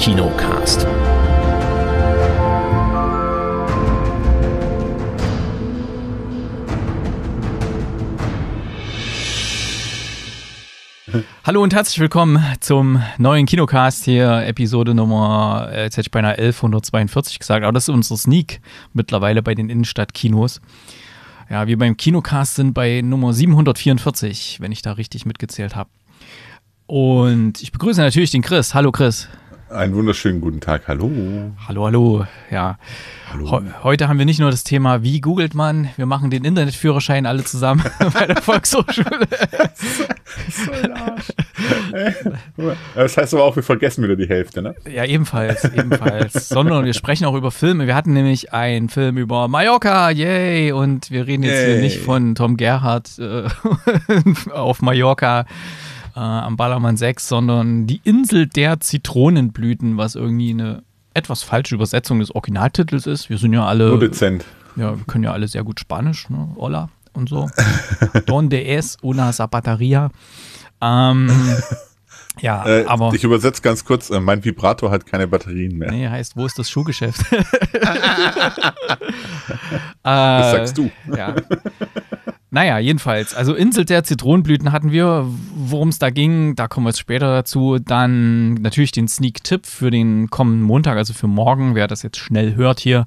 Kinocast. Hallo und herzlich willkommen zum neuen Kinocast hier, Episode Nummer, äh, jetzt hätte ich beinahe 1142 gesagt, aber das ist unser Sneak mittlerweile bei den Innenstadtkinos. Ja, wir beim Kinocast sind bei Nummer 744, wenn ich da richtig mitgezählt habe. Und ich begrüße natürlich den Chris. Hallo Chris. Einen wunderschönen guten Tag, hallo. Hallo, hallo, ja. Hallo. He heute haben wir nicht nur das Thema, wie googelt man, wir machen den Internetführerschein alle zusammen bei der Volkshochschule. so ein Arsch. Äh, das heißt aber auch, wir vergessen wieder die Hälfte, ne? Ja, ebenfalls, ebenfalls. Sondern wir sprechen auch über Filme. Wir hatten nämlich einen Film über Mallorca, yay! Und wir reden jetzt yay. hier nicht von Tom Gerhardt äh, auf Mallorca äh, am Ballermann 6, sondern die Insel der Zitronenblüten, was irgendwie eine etwas falsche Übersetzung des Originaltitels ist. Wir sind ja alle. dezent. Ja, wir können ja alle sehr gut Spanisch, ne? Hola und so. Donde es una zapateria? Ähm, ja, äh, aber. Ich übersetze ganz kurz: äh, Mein Vibrator hat keine Batterien mehr. Nee, heißt, wo ist das Schuhgeschäft? Äh, das sagst du. Ja. Naja, jedenfalls. Also Insel der Zitronenblüten hatten wir, worum es da ging, da kommen wir jetzt später dazu. Dann natürlich den Sneak-Tipp für den kommenden Montag, also für morgen. Wer das jetzt schnell hört hier,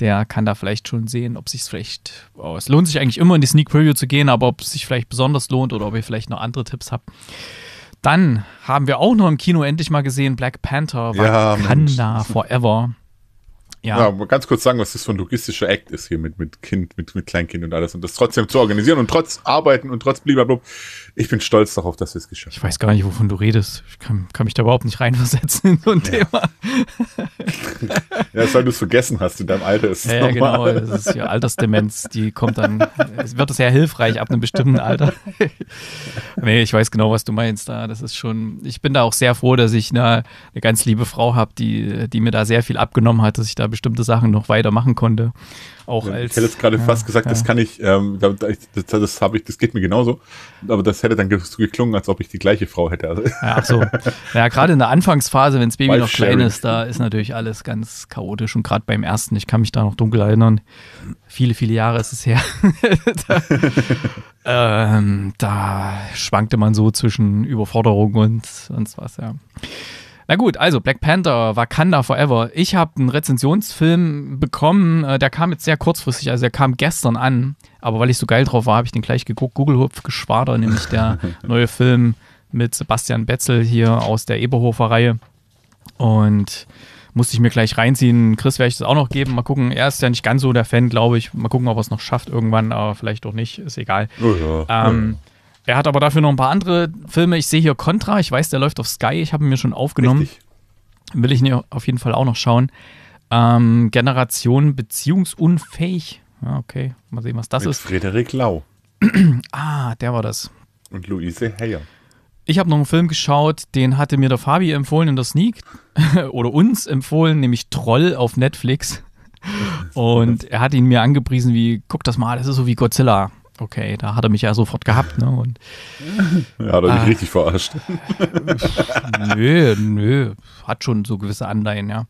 der kann da vielleicht schon sehen, ob sich vielleicht, oh, es lohnt sich eigentlich immer in die Sneak Preview zu gehen, aber ob es sich vielleicht besonders lohnt oder ob ihr vielleicht noch andere Tipps habt. Dann haben wir auch noch im Kino endlich mal gesehen Black Panther, Wakanda ja, Forever. Ja. ja, ganz kurz sagen, was das für ein logistischer Act ist hier mit, mit Kind, mit, mit Kleinkind und alles und das trotzdem zu organisieren und trotz Arbeiten und trotz blablabla. Ich bin stolz darauf, dass wir es geschafft haben. Ich weiß gar nicht, wovon du redest. Ich kann, kann mich da überhaupt nicht reinversetzen in so ein ja. Thema. ja, das, weil du es vergessen hast in deinem Alter. Ist ja, ja genau. Das ist ja Altersdemenz, die kommt dann, es wird sehr hilfreich ab einem bestimmten Alter. nee, ich weiß genau, was du meinst da. Das ist schon, ich bin da auch sehr froh, dass ich eine, eine ganz liebe Frau habe, die, die mir da sehr viel abgenommen hat, dass ich da bestimmte Sachen noch weitermachen konnte. Auch ja, als, ich hätte jetzt gerade ja, fast gesagt, ja. das kann ich, ähm, das, das habe ich, das geht mir genauso. Aber das hätte dann geklungen, als ob ich die gleiche Frau hätte. Also. Ach so. Ja, gerade in der Anfangsphase, wenn das Baby Wife noch klein ist, da ist natürlich alles ganz chaotisch. Und gerade beim ersten, ich kann mich da noch dunkel erinnern, viele, viele Jahre ist es her. da, ähm, da schwankte man so zwischen Überforderung und sonst was, ja. Na gut, also Black Panther, Wakanda Forever. Ich habe einen Rezensionsfilm bekommen, äh, der kam jetzt sehr kurzfristig, also der kam gestern an. Aber weil ich so geil drauf war, habe ich den gleich geguckt. Google-Hupf-Geschwader, nämlich der neue Film mit Sebastian Betzel hier aus der Eberhofer-Reihe. Und musste ich mir gleich reinziehen. Chris werde ich das auch noch geben. Mal gucken. Er ist ja nicht ganz so der Fan, glaube ich. Mal gucken, ob er es noch schafft irgendwann, aber vielleicht doch nicht. Ist egal. Oh ja. Ähm, ja. Er hat aber dafür noch ein paar andere Filme. Ich sehe hier Contra, ich weiß, der läuft auf Sky, ich habe ihn mir schon aufgenommen. Richtig. Will ich ihn auf jeden Fall auch noch schauen. Ähm, Generation beziehungsunfähig. Ja, okay, mal sehen, was das Mit ist. Frederik Lau. ah, der war das. Und Luise Heyer. Ich habe noch einen Film geschaut, den hatte mir der Fabi empfohlen in der Sneak oder uns empfohlen, nämlich Troll auf Netflix. Und er hat ihn mir angepriesen wie, guck das mal, das ist so wie Godzilla okay, da hat er mich ja sofort gehabt, ne? Und, ja, hat er mich äh, richtig verarscht. nö, nö, hat schon so gewisse Anleihen, ja.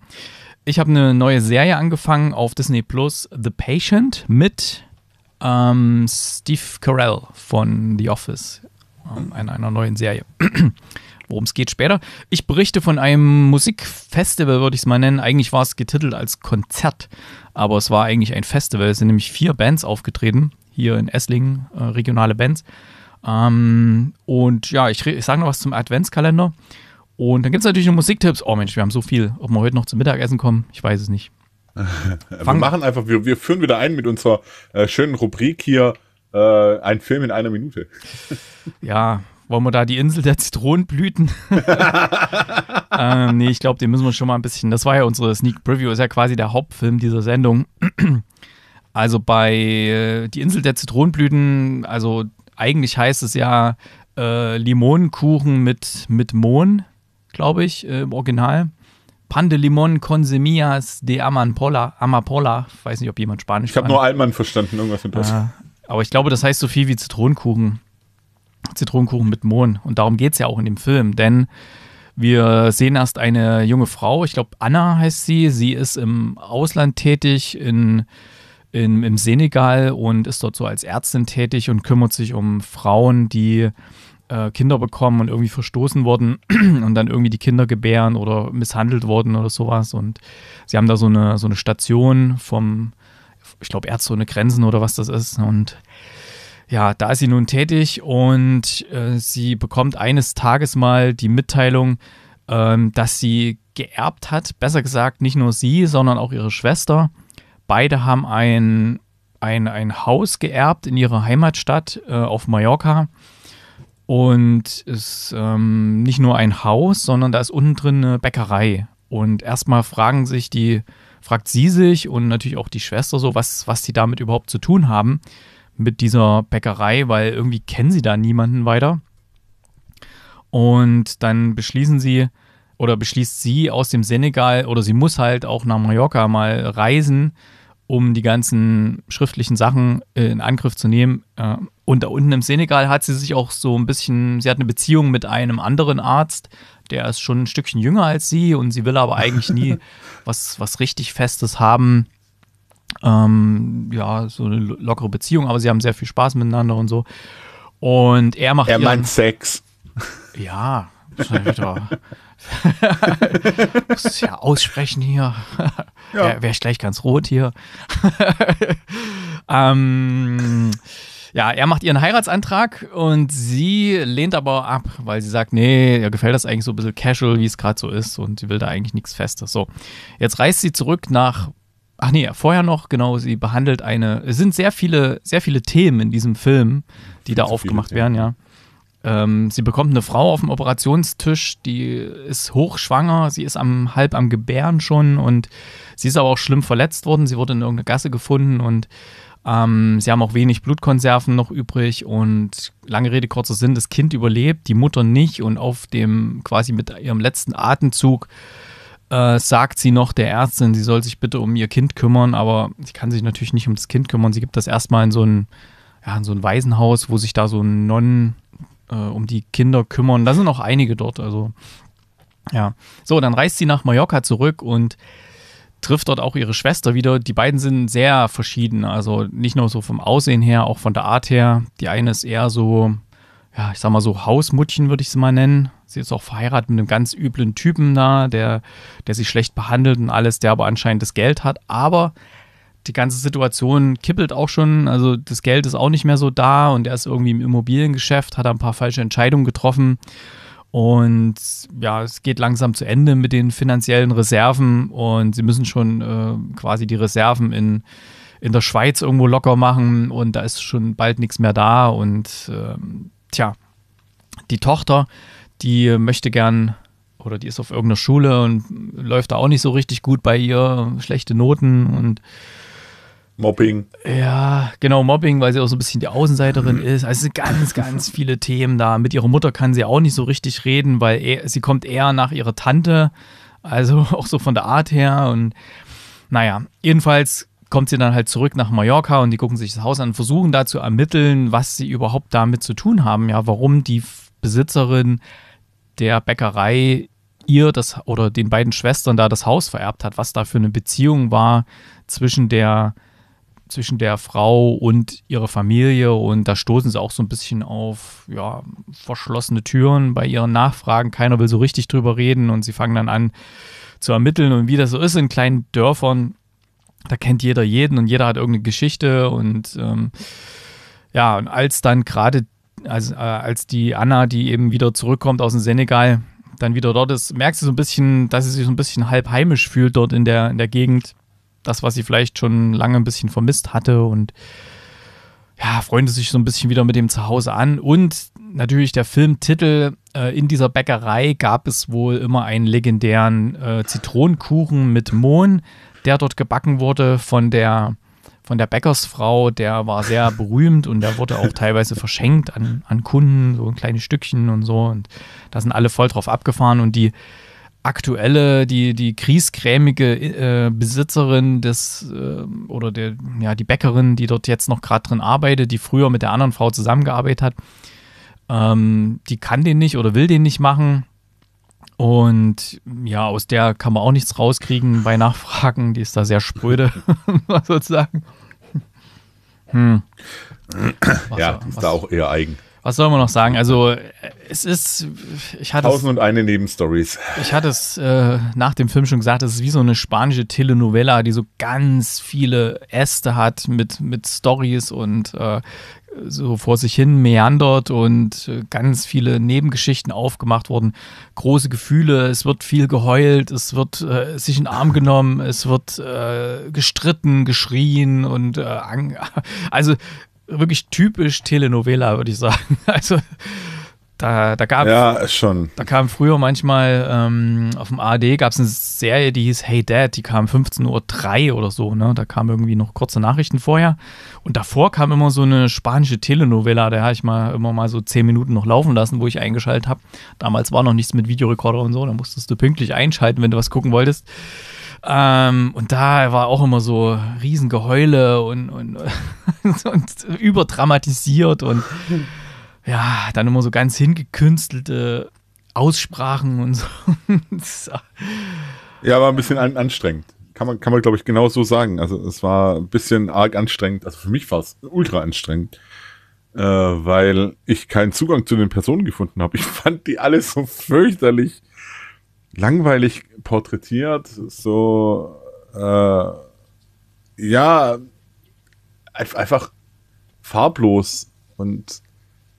Ich habe eine neue Serie angefangen auf Disney Plus, The Patient, mit ähm, Steve Carell von The Office, ähm, in einer neuen Serie. Worum es geht später. Ich berichte von einem Musikfestival, würde ich es mal nennen. Eigentlich war es getitelt als Konzert, aber es war eigentlich ein Festival. Es sind nämlich vier Bands aufgetreten hier in Esslingen, äh, regionale Bands. Ähm, und ja, ich, ich sage noch was zum Adventskalender. Und dann gibt es natürlich noch Musiktipps. Oh Mensch, wir haben so viel. Ob wir heute noch zum Mittagessen kommen, ich weiß es nicht. wir machen einfach, wir, wir, führen wieder ein mit unserer äh, schönen Rubrik hier, äh, ein Film in einer Minute. ja, wollen wir da die Insel der Zitronenblüten? ähm, nee, ich glaube, den müssen wir schon mal ein bisschen. Das war ja unsere Sneak Preview, ist ja quasi der Hauptfilm dieser Sendung. Also bei äh, Die Insel der Zitronenblüten, also eigentlich heißt es ja äh, Limonenkuchen mit, mit Mohn, glaube ich, äh, im Original. Pan de Limon con Semillas de Amanpola, Amapola. Ich weiß nicht, ob jemand Spanisch Ich habe nur Altmann verstanden, irgendwas mit das. Ah, aber ich glaube, das heißt so viel wie Zitronenkuchen. Zitronenkuchen mit Mohn. Und darum geht es ja auch in dem Film, denn wir sehen erst eine junge Frau, ich glaube Anna heißt sie. Sie ist im Ausland tätig in in, im Senegal und ist dort so als Ärztin tätig und kümmert sich um Frauen, die äh, Kinder bekommen und irgendwie verstoßen wurden und dann irgendwie die Kinder gebären oder misshandelt wurden oder sowas. Und sie haben da so eine, so eine Station vom, ich glaube, Ärzte ohne Grenzen oder was das ist. Und ja, da ist sie nun tätig und äh, sie bekommt eines Tages mal die Mitteilung, ähm, dass sie geerbt hat. Besser gesagt, nicht nur sie, sondern auch ihre Schwester. Beide haben ein, ein, ein Haus geerbt in ihrer Heimatstadt äh, auf Mallorca. Und es ist ähm, nicht nur ein Haus, sondern da ist unten drin eine Bäckerei. Und erstmal fragen sich die, fragt sie sich und natürlich auch die Schwester so, was, was die damit überhaupt zu tun haben mit dieser Bäckerei, weil irgendwie kennen sie da niemanden weiter. Und dann beschließen sie oder beschließt sie aus dem Senegal oder sie muss halt auch nach Mallorca mal reisen, um die ganzen schriftlichen Sachen äh, in Angriff zu nehmen. Äh, und da unten im Senegal hat sie sich auch so ein bisschen, sie hat eine Beziehung mit einem anderen Arzt, der ist schon ein Stückchen jünger als sie und sie will aber eigentlich nie was, was richtig Festes haben. Ähm, ja, so eine lockere Beziehung, aber sie haben sehr viel Spaß miteinander und so. Und er macht. Er meint Sex. Ja, Muss ja aussprechen hier. Ja. Wäre wär ich gleich ganz rot hier. ähm, ja, er macht ihren Heiratsantrag und sie lehnt aber ab, weil sie sagt, nee, ihr gefällt das eigentlich so ein bisschen casual, wie es gerade so ist und sie will da eigentlich nichts Festes. So, jetzt reist sie zurück nach Ach nee, vorher noch, genau, sie behandelt eine. Es sind sehr viele, sehr viele Themen in diesem Film, die da aufgemacht viele, werden, ja. ja. Ähm, sie bekommt eine Frau auf dem Operationstisch, die ist hochschwanger, sie ist am, halb am Gebären schon und sie ist aber auch schlimm verletzt worden. Sie wurde in irgendeiner Gasse gefunden und ähm, sie haben auch wenig Blutkonserven noch übrig und lange Rede, kurzer Sinn, das Kind überlebt, die Mutter nicht und auf dem quasi mit ihrem letzten Atemzug äh, sagt sie noch der Ärztin, sie soll sich bitte um ihr Kind kümmern, aber sie kann sich natürlich nicht um das Kind kümmern. Sie gibt das erstmal in so ein, ja, in so ein Waisenhaus, wo sich da so ein Nonnen äh, um die Kinder kümmern. Da sind auch einige dort, also ja. So, dann reist sie nach Mallorca zurück und trifft dort auch ihre Schwester wieder. Die beiden sind sehr verschieden, also nicht nur so vom Aussehen her, auch von der Art her. Die eine ist eher so, ja, ich sag mal so Hausmuttchen würde ich sie mal nennen. Sie ist auch verheiratet mit einem ganz üblen Typen da, der, der sie schlecht behandelt und alles, der aber anscheinend das Geld hat. Aber die ganze Situation kippelt auch schon. Also das Geld ist auch nicht mehr so da und er ist irgendwie im Immobiliengeschäft, hat ein paar falsche Entscheidungen getroffen. Und ja, es geht langsam zu Ende mit den finanziellen Reserven und sie müssen schon äh, quasi die Reserven in, in der Schweiz irgendwo locker machen und da ist schon bald nichts mehr da. Und ähm, tja, die Tochter, die möchte gern oder die ist auf irgendeiner Schule und läuft da auch nicht so richtig gut bei ihr, schlechte Noten und Mobbing. Ja, genau, Mobbing, weil sie auch so ein bisschen die Außenseiterin mhm. ist. Also ganz, ganz viele Themen da. Mit ihrer Mutter kann sie auch nicht so richtig reden, weil er, sie kommt eher nach ihrer Tante. Also auch so von der Art her. Und naja, jedenfalls kommt sie dann halt zurück nach Mallorca und die gucken sich das Haus an, und versuchen da zu ermitteln, was sie überhaupt damit zu tun haben. Ja, warum die Besitzerin der Bäckerei ihr das oder den beiden Schwestern da das Haus vererbt hat, was da für eine Beziehung war zwischen der zwischen der Frau und ihrer Familie und da stoßen sie auch so ein bisschen auf ja, verschlossene Türen bei ihren Nachfragen. Keiner will so richtig drüber reden und sie fangen dann an zu ermitteln und wie das so ist in kleinen Dörfern. Da kennt jeder jeden und jeder hat irgendeine Geschichte und ähm, ja, und als dann gerade, also, äh, als die Anna, die eben wieder zurückkommt aus dem Senegal, dann wieder dort ist, merkst du so ein bisschen, dass sie sich so ein bisschen halb heimisch fühlt dort in der, in der Gegend das, was sie vielleicht schon lange ein bisschen vermisst hatte und ja, freundet sich so ein bisschen wieder mit dem Zuhause an. Und natürlich der Filmtitel äh, in dieser Bäckerei gab es wohl immer einen legendären äh, Zitronenkuchen mit Mohn, der dort gebacken wurde von der von der Bäckersfrau, der war sehr berühmt und der wurde auch teilweise verschenkt an, an Kunden, so ein kleines Stückchen und so. Und da sind alle voll drauf abgefahren und die aktuelle, die, die kriesgrämige äh, Besitzerin des äh, oder der, ja, die Bäckerin, die dort jetzt noch gerade drin arbeitet, die früher mit der anderen Frau zusammengearbeitet hat, ähm, die kann den nicht oder will den nicht machen. Und ja, aus der kann man auch nichts rauskriegen bei Nachfragen. Die ist da sehr spröde, sozusagen. Hm. ja, die ist da auch eher eigen was soll man noch sagen? Also es ist, ich hatte tausend und eine Nebenstories. Ich hatte es äh, nach dem Film schon gesagt, es ist wie so eine spanische Telenovela, die so ganz viele Äste hat mit mit Stories und äh, so vor sich hin meandert und äh, ganz viele Nebengeschichten aufgemacht wurden. Große Gefühle, es wird viel geheult, es wird äh, sich in den Arm genommen, es wird äh, gestritten, geschrien und äh, also wirklich typisch Telenovela, würde ich sagen. Also da, da gab ja schon. Da kam früher manchmal ähm, auf dem ARD gab es eine Serie, die hieß Hey Dad, die kam 15:03 Uhr oder so. Ne, da kamen irgendwie noch kurze Nachrichten vorher und davor kam immer so eine spanische Telenovela. Da habe ich mal immer mal so zehn Minuten noch laufen lassen, wo ich eingeschaltet habe. Damals war noch nichts mit Videorekorder und so. Da musstest du pünktlich einschalten, wenn du was gucken wolltest. Ähm, und da war auch immer so Riesengeheule und, und, und überdramatisiert und ja, dann immer so ganz hingekünstelte Aussprachen und so. ja, war ein bisschen anstrengend. Kann man, kann man glaube ich, genau so sagen. Also es war ein bisschen arg anstrengend. Also für mich war es ultra anstrengend, äh, weil ich keinen Zugang zu den Personen gefunden habe. Ich fand die alle so fürchterlich langweilig porträtiert, so äh, ja, einfach farblos und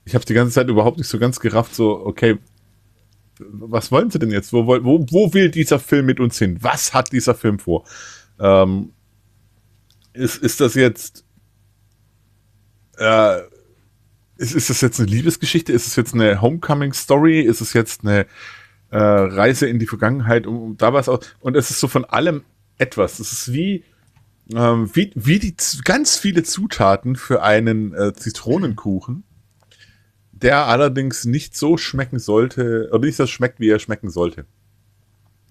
ich habe die ganze Zeit überhaupt nicht so ganz gerafft, so, okay, was wollen sie denn jetzt? Wo, wo, wo will dieser Film mit uns hin? Was hat dieser Film vor? Ähm, ist, ist das jetzt. Äh, ist, ist das jetzt eine Liebesgeschichte? Ist es jetzt eine Homecoming-Story? Ist es jetzt eine äh, Reise in die Vergangenheit, um, um da was aus. Und es ist so von allem etwas. Es ist wie, ähm, wie, wie die ganz viele Zutaten für einen äh, Zitronenkuchen, der allerdings nicht so schmecken sollte, oder nicht so schmeckt, wie er schmecken sollte.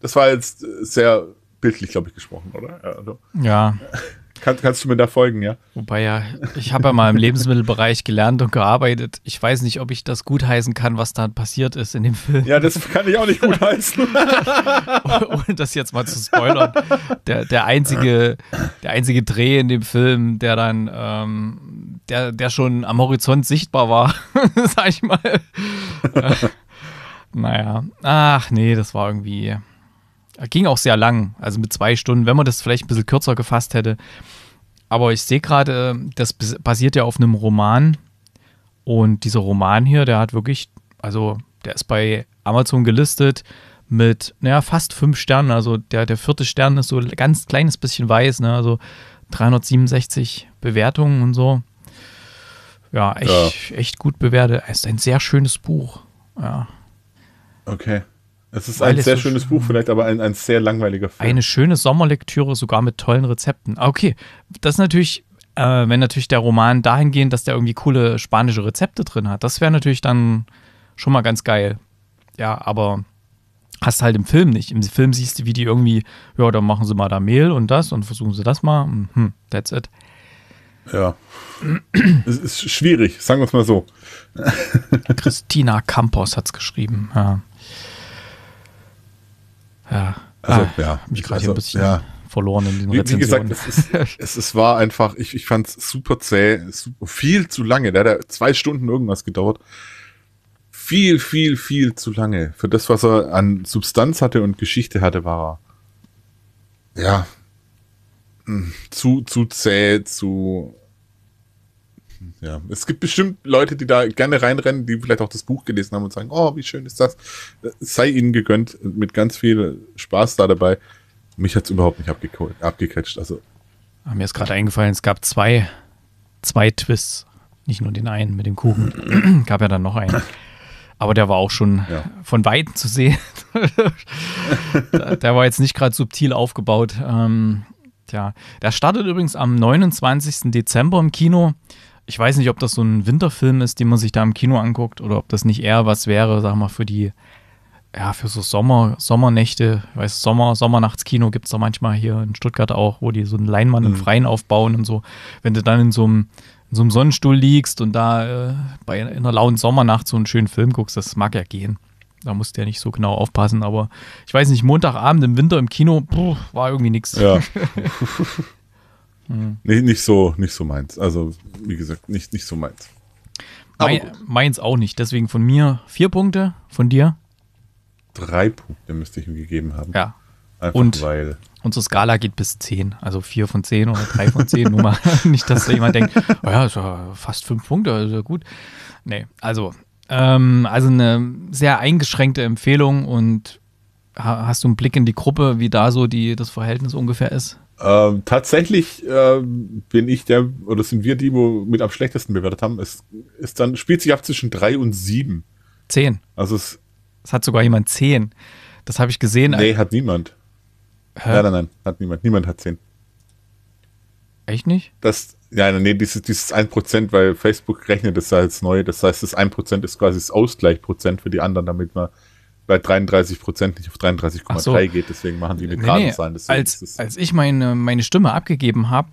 Das war jetzt äh, sehr bildlich, glaube ich, gesprochen, oder? Also, ja. Kann, kannst du mir da folgen, ja? Wobei ja, ich habe ja mal im Lebensmittelbereich gelernt und gearbeitet. Ich weiß nicht, ob ich das gutheißen kann, was da passiert ist in dem Film. Ja, das kann ich auch nicht gutheißen. Ohne das jetzt mal zu spoilern. Der, der, einzige, der einzige Dreh in dem Film, der dann, ähm, der, der schon am Horizont sichtbar war, sag ich mal. Äh, naja, ach nee, das war irgendwie ging auch sehr lang, also mit zwei Stunden, wenn man das vielleicht ein bisschen kürzer gefasst hätte. Aber ich sehe gerade, äh, das basiert ja auf einem Roman. Und dieser Roman hier, der hat wirklich, also der ist bei Amazon gelistet mit, naja, fast fünf Sternen. Also der, der vierte Stern ist so ein ganz kleines bisschen weiß, ne? Also 367 Bewertungen und so. Ja, echt, ja. echt gut bewertet. Es ist ein sehr schönes Buch. Ja. Okay. Es ist Weil ein sehr so schönes Buch, mhm. vielleicht aber ein, ein sehr langweiliger Film. Eine schöne Sommerlektüre, sogar mit tollen Rezepten. Ah, okay, das ist natürlich, äh, wenn natürlich der Roman dahingehend, dass der irgendwie coole spanische Rezepte drin hat, das wäre natürlich dann schon mal ganz geil. Ja, aber hast halt im Film nicht. Im Film siehst du, wie die irgendwie, ja, dann machen sie mal da Mehl und das und versuchen sie das mal. Hm, that's it. Ja. es ist schwierig, sagen wir es mal so. Christina Campos hat es geschrieben. Ja. Ja, also, ah, ja. mich gerade also, ein bisschen ja. verloren in diesen wie, wie gesagt, es, ist, es, es war einfach, ich, ich fand es super zäh, super, viel zu lange. Da hat ja zwei Stunden irgendwas gedauert. Viel, viel, viel zu lange. Für das, was er an Substanz hatte und Geschichte hatte, war er ja hm, zu, zu zäh, zu ja, es gibt bestimmt Leute, die da gerne reinrennen, die vielleicht auch das Buch gelesen haben und sagen, oh, wie schön ist das. sei ihnen gegönnt, mit ganz viel Spaß da dabei. Mich hat es überhaupt nicht abge abgecatcht. Also. Ah, mir ist gerade eingefallen, es gab zwei, zwei Twists. Nicht nur den einen mit dem Kuchen. gab ja dann noch einen. Aber der war auch schon ja. von Weitem zu sehen. der war jetzt nicht gerade subtil aufgebaut. Ähm, tja, der startet übrigens am 29. Dezember im Kino ich weiß nicht, ob das so ein Winterfilm ist, den man sich da im Kino anguckt, oder ob das nicht eher was wäre, sag mal, für die, ja, für so Sommer, Sommernächte, ich weiß, Sommer, Sommernachtskino gibt es da manchmal hier in Stuttgart auch, wo die so einen Leinmann mhm. im Freien aufbauen und so. Wenn du dann in so einem, in so einem Sonnenstuhl liegst und da äh, bei in einer lauen Sommernacht so einen schönen Film guckst, das mag ja gehen. Da musst du ja nicht so genau aufpassen, aber ich weiß nicht, Montagabend im Winter im Kino, pff, war irgendwie nichts. Ja. Mhm. Nee, nicht so, nicht so meins. Also, wie gesagt, nicht, nicht so meins. Mein, meins auch nicht. Deswegen von mir vier Punkte, von dir? Drei Punkte müsste ich ihm gegeben haben. Ja. Einfach und weil. Unsere Skala geht bis 10, also 4 von 10 oder 3 von 10, nur mal nicht, dass da jemand denkt, oh ja, ist ja fast 5 Punkte, ist also ja gut. Nee, also, ähm, also eine sehr eingeschränkte Empfehlung und ha hast du einen Blick in die Gruppe, wie da so die, das Verhältnis ungefähr ist? Ähm, tatsächlich äh, bin ich der, oder sind wir die, wo mit am schlechtesten bewertet haben. Es ist dann, spielt sich ab zwischen drei und sieben. Zehn. Also es, es hat sogar jemand zehn. Das habe ich gesehen. Nee, hat niemand. Hä? Nein, nein, nein, hat niemand. Niemand hat zehn. Echt nicht? Das, ja, nee, dieses, dieses 1%, weil Facebook rechnet das ja als neu. Das heißt, das 1% ist quasi das Ausgleichprozent für die anderen, damit man bei 33 Prozent nicht auf 33,3 so. geht. Deswegen machen die mit nee, geraden Zahlen. als, als ich meine, meine Stimme abgegeben habe,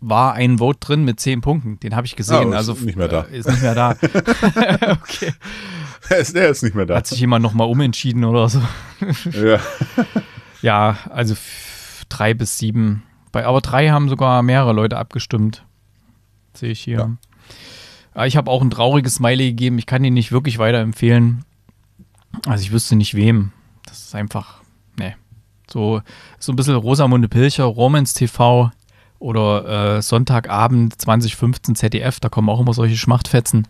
war ein Vote drin mit zehn Punkten. Den habe ich gesehen. Oh, also nicht mehr da. Äh, ist nicht mehr da. okay. Er ist, er ist nicht mehr da. Hat sich jemand nochmal umentschieden oder so. ja. ja, also drei bis sieben. Bei, aber drei haben sogar mehrere Leute abgestimmt. Sehe ich hier. Ja. Ah, ich habe auch ein trauriges Smiley gegeben. Ich kann ihn nicht wirklich weiterempfehlen. Also ich wüsste nicht wem. Das ist einfach, nee. So, so ein bisschen Rosamunde Pilcher, Romans TV oder äh, Sonntagabend 2015 ZDF, da kommen auch immer solche Schmachtfetzen.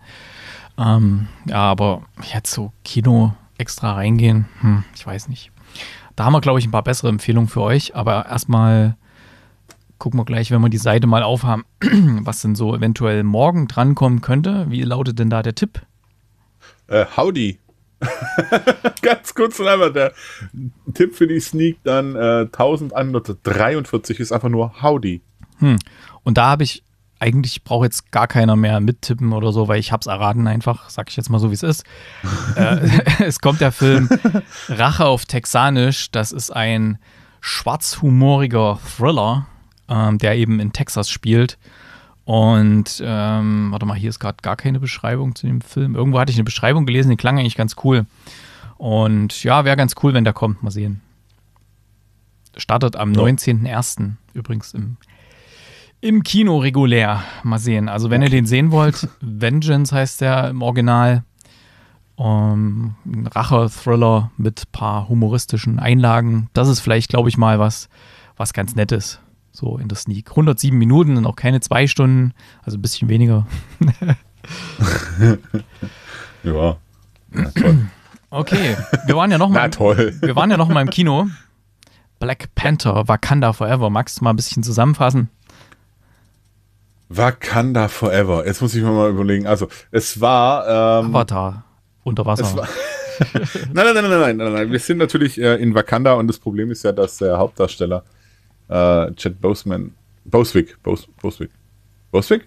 Ähm, ja, aber jetzt so Kino extra reingehen, hm, ich weiß nicht. Da haben wir, glaube ich, ein paar bessere Empfehlungen für euch, aber erstmal gucken wir gleich, wenn wir die Seite mal aufhaben, was denn so eventuell morgen drankommen könnte. Wie lautet denn da der Tipp? Äh, howdy. Ganz kurz und einfach der Tipp für die Sneak dann äh, 1143 ist einfach nur Howdy. Hm. Und da habe ich eigentlich braucht jetzt gar keiner mehr mittippen oder so, weil ich habe es erraten einfach, sag ich jetzt mal so, wie es ist. äh, es kommt der Film Rache auf Texanisch. Das ist ein schwarzhumoriger Thriller, ähm, der eben in Texas spielt. Und ähm, warte mal, hier ist gerade gar keine Beschreibung zu dem Film. Irgendwo hatte ich eine Beschreibung gelesen, die klang eigentlich ganz cool. Und ja, wäre ganz cool, wenn der kommt. Mal sehen. Startet am ja. 19.01. übrigens im, im Kino regulär. Mal sehen. Also, wenn okay. ihr den sehen wollt, Vengeance heißt der im Original. Um, ähm, ein Rache-Thriller mit paar humoristischen Einlagen. Das ist vielleicht, glaube ich, mal was, was ganz Nettes. So in der Sneak. 107 Minuten und auch keine zwei Stunden, also ein bisschen weniger. ja. Na toll. Okay, wir waren ja noch mal, toll. wir waren ja noch mal im Kino. Black Panther, Wakanda Forever. Magst du mal ein bisschen zusammenfassen? Wakanda Forever. Jetzt muss ich mir mal überlegen. Also, es war. Ähm, Avatar. Unter Wasser. War nein, nein, nein, nein, nein, nein, nein. Wir sind natürlich äh, in Wakanda und das Problem ist ja, dass der Hauptdarsteller äh, Chad Boseman, Boswick, Bos, Boswick, Boswick?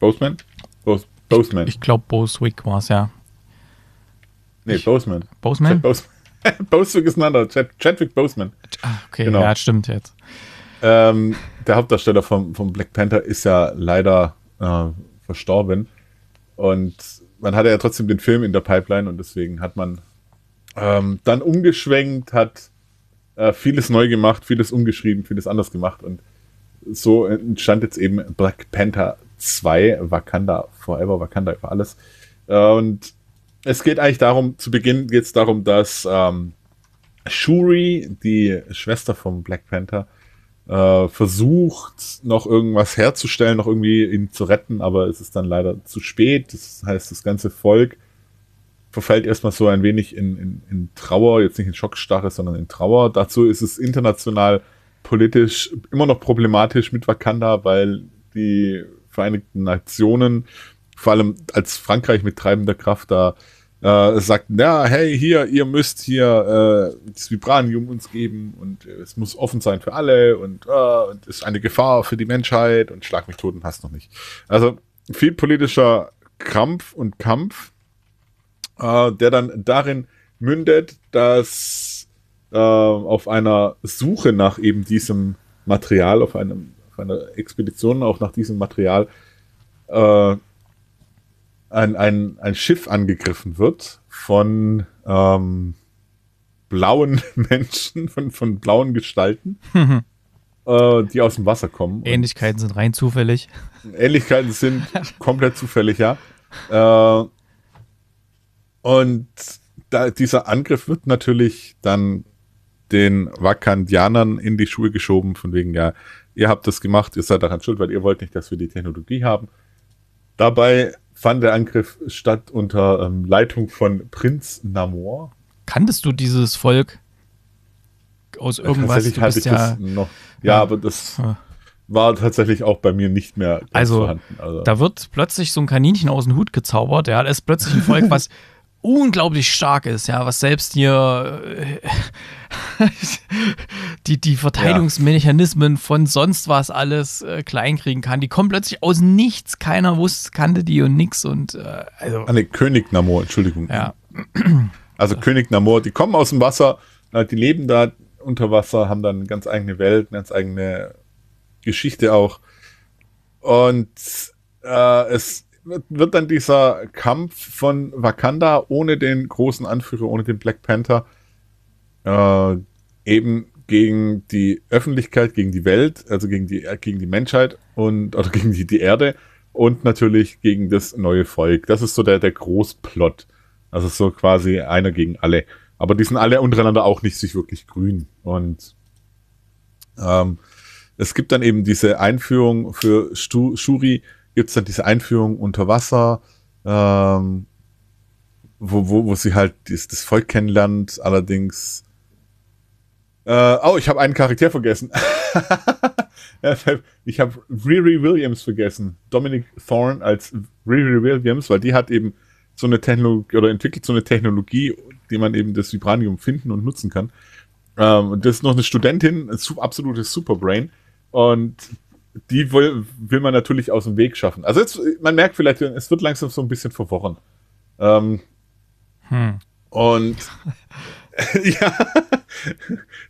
Boseman? Bos, Boseman. Ich, ich glaube, Boswick war es, ja. Nee, ich, Boseman. Boseman? Boseman. Boswick ist ein anderer, Chad, Chadwick Boseman. Ah, okay, genau. ja, stimmt jetzt. Ähm, der Hauptdarsteller von, von Black Panther ist ja leider äh, verstorben. Und man hatte ja trotzdem den Film in der Pipeline und deswegen hat man ähm, dann umgeschwenkt, hat äh, vieles neu gemacht, vieles umgeschrieben, vieles anders gemacht und so entstand jetzt eben Black Panther 2, Wakanda Forever, Wakanda über alles. Äh, und es geht eigentlich darum, zu Beginn geht es darum, dass ähm, Shuri, die Schwester von Black Panther, äh, versucht, noch irgendwas herzustellen, noch irgendwie ihn zu retten, aber es ist dann leider zu spät. Das heißt, das ganze Volk verfällt erstmal so ein wenig in, in, in Trauer, jetzt nicht in Schockstarre, sondern in Trauer. Dazu ist es international politisch immer noch problematisch mit Wakanda, weil die Vereinigten Nationen, vor allem als Frankreich mit treibender Kraft da äh, sagt, ja, hey, hier, ihr müsst hier äh, das Vibranium uns geben und äh, es muss offen sein für alle und, äh, und ist eine Gefahr für die Menschheit und schlag mich tot und hast noch nicht. Also viel politischer Kampf und Kampf äh, der dann darin mündet, dass äh, auf einer Suche nach eben diesem Material, auf, einem, auf einer Expedition auch nach diesem Material äh, ein, ein, ein Schiff angegriffen wird von ähm, blauen Menschen, von, von blauen Gestalten. Mhm. Äh, die aus dem Wasser kommen. Ähnlichkeiten sind rein zufällig. Ähnlichkeiten sind komplett zufällig, ja. Äh, und da, dieser Angriff wird natürlich dann den Wakandianern in die Schuhe geschoben, von wegen, ja, ihr habt das gemacht, ihr seid daran schuld, weil ihr wollt nicht, dass wir die Technologie haben. Dabei fand der Angriff statt unter ähm, Leitung von Prinz Namor. Kanntest du dieses Volk aus äh, irgendwas? Du bist ja, noch, ja, ja, aber das war tatsächlich auch bei mir nicht mehr also, vorhanden. Also da wird plötzlich so ein Kaninchen aus dem Hut gezaubert. Ja, da ist plötzlich ein Volk, was unglaublich stark ist, ja, was selbst hier äh, die, die Verteidigungsmechanismen von sonst was alles äh, kleinkriegen kann. Die kommen plötzlich aus nichts, keiner wusste, kannte die und nix und äh, also. Ah, nee, König Namor, Entschuldigung. Ja. Also König Namor, die kommen aus dem Wasser, die leben da unter Wasser, haben dann eine ganz eigene Welt, eine ganz eigene Geschichte auch. Und äh, es wird, wird dann dieser Kampf von Wakanda ohne den großen Anführer, ohne den Black Panther, äh, eben gegen die Öffentlichkeit, gegen die Welt, also gegen die, gegen die Menschheit und oder gegen die, die Erde und natürlich gegen das neue Volk. Das ist so der, der Großplot. Also so quasi einer gegen alle. Aber die sind alle untereinander auch nicht sich wirklich grün. Und ähm, es gibt dann eben diese Einführung für Stu Shuri, gibt es dann diese Einführung unter Wasser, ähm, wo, wo, wo sie halt das, das Volk kennenlernt, allerdings. Äh, oh, ich habe einen Charakter vergessen. ich habe Riri Williams vergessen. Dominic Thorne als Riri Williams, weil die hat eben so eine Technologie oder entwickelt so eine Technologie, die man eben das Vibranium finden und nutzen kann. Ähm, das ist noch eine Studentin, ein absolutes Superbrain. Und die will, will man natürlich aus dem Weg schaffen. Also jetzt, man merkt vielleicht, es wird langsam so ein bisschen verworren. Ähm, hm. Und ja,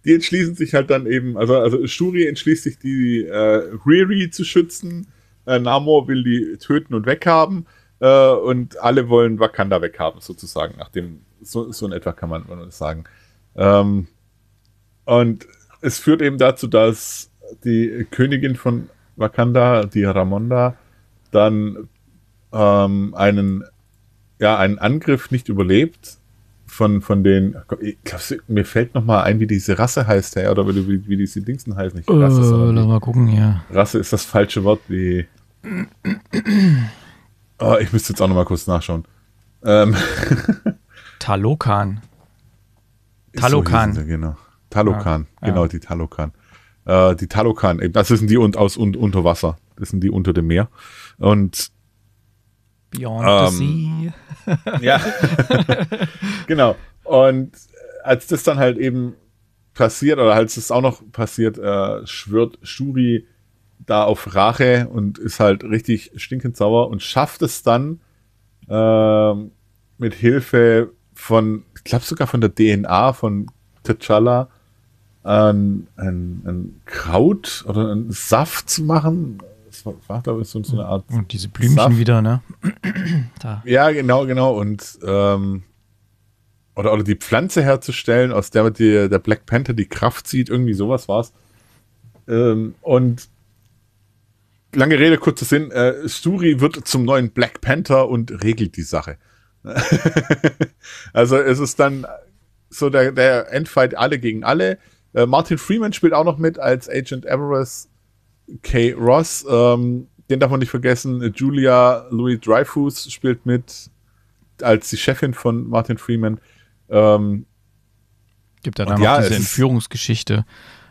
die entschließen sich halt dann eben, also, also Shuri entschließt sich, die äh, Riri zu schützen, äh, Namor will die töten und weghaben äh, und alle wollen Wakanda weghaben, sozusagen, nach dem, so, so in etwa kann man, sagen. Ähm, und es führt eben dazu, dass die Königin von Wakanda, die Ramonda, dann ähm, einen, ja, einen Angriff nicht überlebt von, von den, glaub, mir fällt nochmal ein, wie diese Rasse heißt, ja, oder wie, wie, diese Dingsen heißen. Äh, nicht Rasse, uh, sondern mal gucken, ja. Rasse ist das falsche Wort, wie... Oh, ich müsste jetzt auch nochmal kurz nachschauen. Ähm. Talokan. Talokan. So genau. Talokan, ja, genau, ja. die Talokan äh, die Talokan, äh, das sind die und aus und unter Wasser, das sind die unter dem Meer und Beyond ähm, the Sea. ja, genau. Und äh, als das dann halt eben passiert oder als es auch noch passiert, äh, schwört Shuri da auf Rache und ist halt richtig stinkend sauer und schafft es dann äh, mit Hilfe von, ich glaube sogar von der DNA von T'Challa, ein, ein, ein Kraut oder einen Saft zu machen. Das war, glaube ich, so, eine Art. Und diese Blümchen Saft. wieder, ne? ja, genau, genau. Und ähm, oder, oder die Pflanze herzustellen, aus der die, der Black Panther die Kraft zieht, irgendwie sowas war's. Ähm, und lange Rede, kurzer Sinn, äh, Sturi wird zum neuen Black Panther und regelt die Sache. also es ist dann so der, der Endfight alle gegen alle. Äh, Martin Freeman spielt auch noch mit als Agent Everest K. Ross. Ähm, den darf man nicht vergessen. Julia Louis Dreyfus spielt mit als die Chefin von Martin Freeman. Ähm, gibt da dann ja, diese Entführungsgeschichte.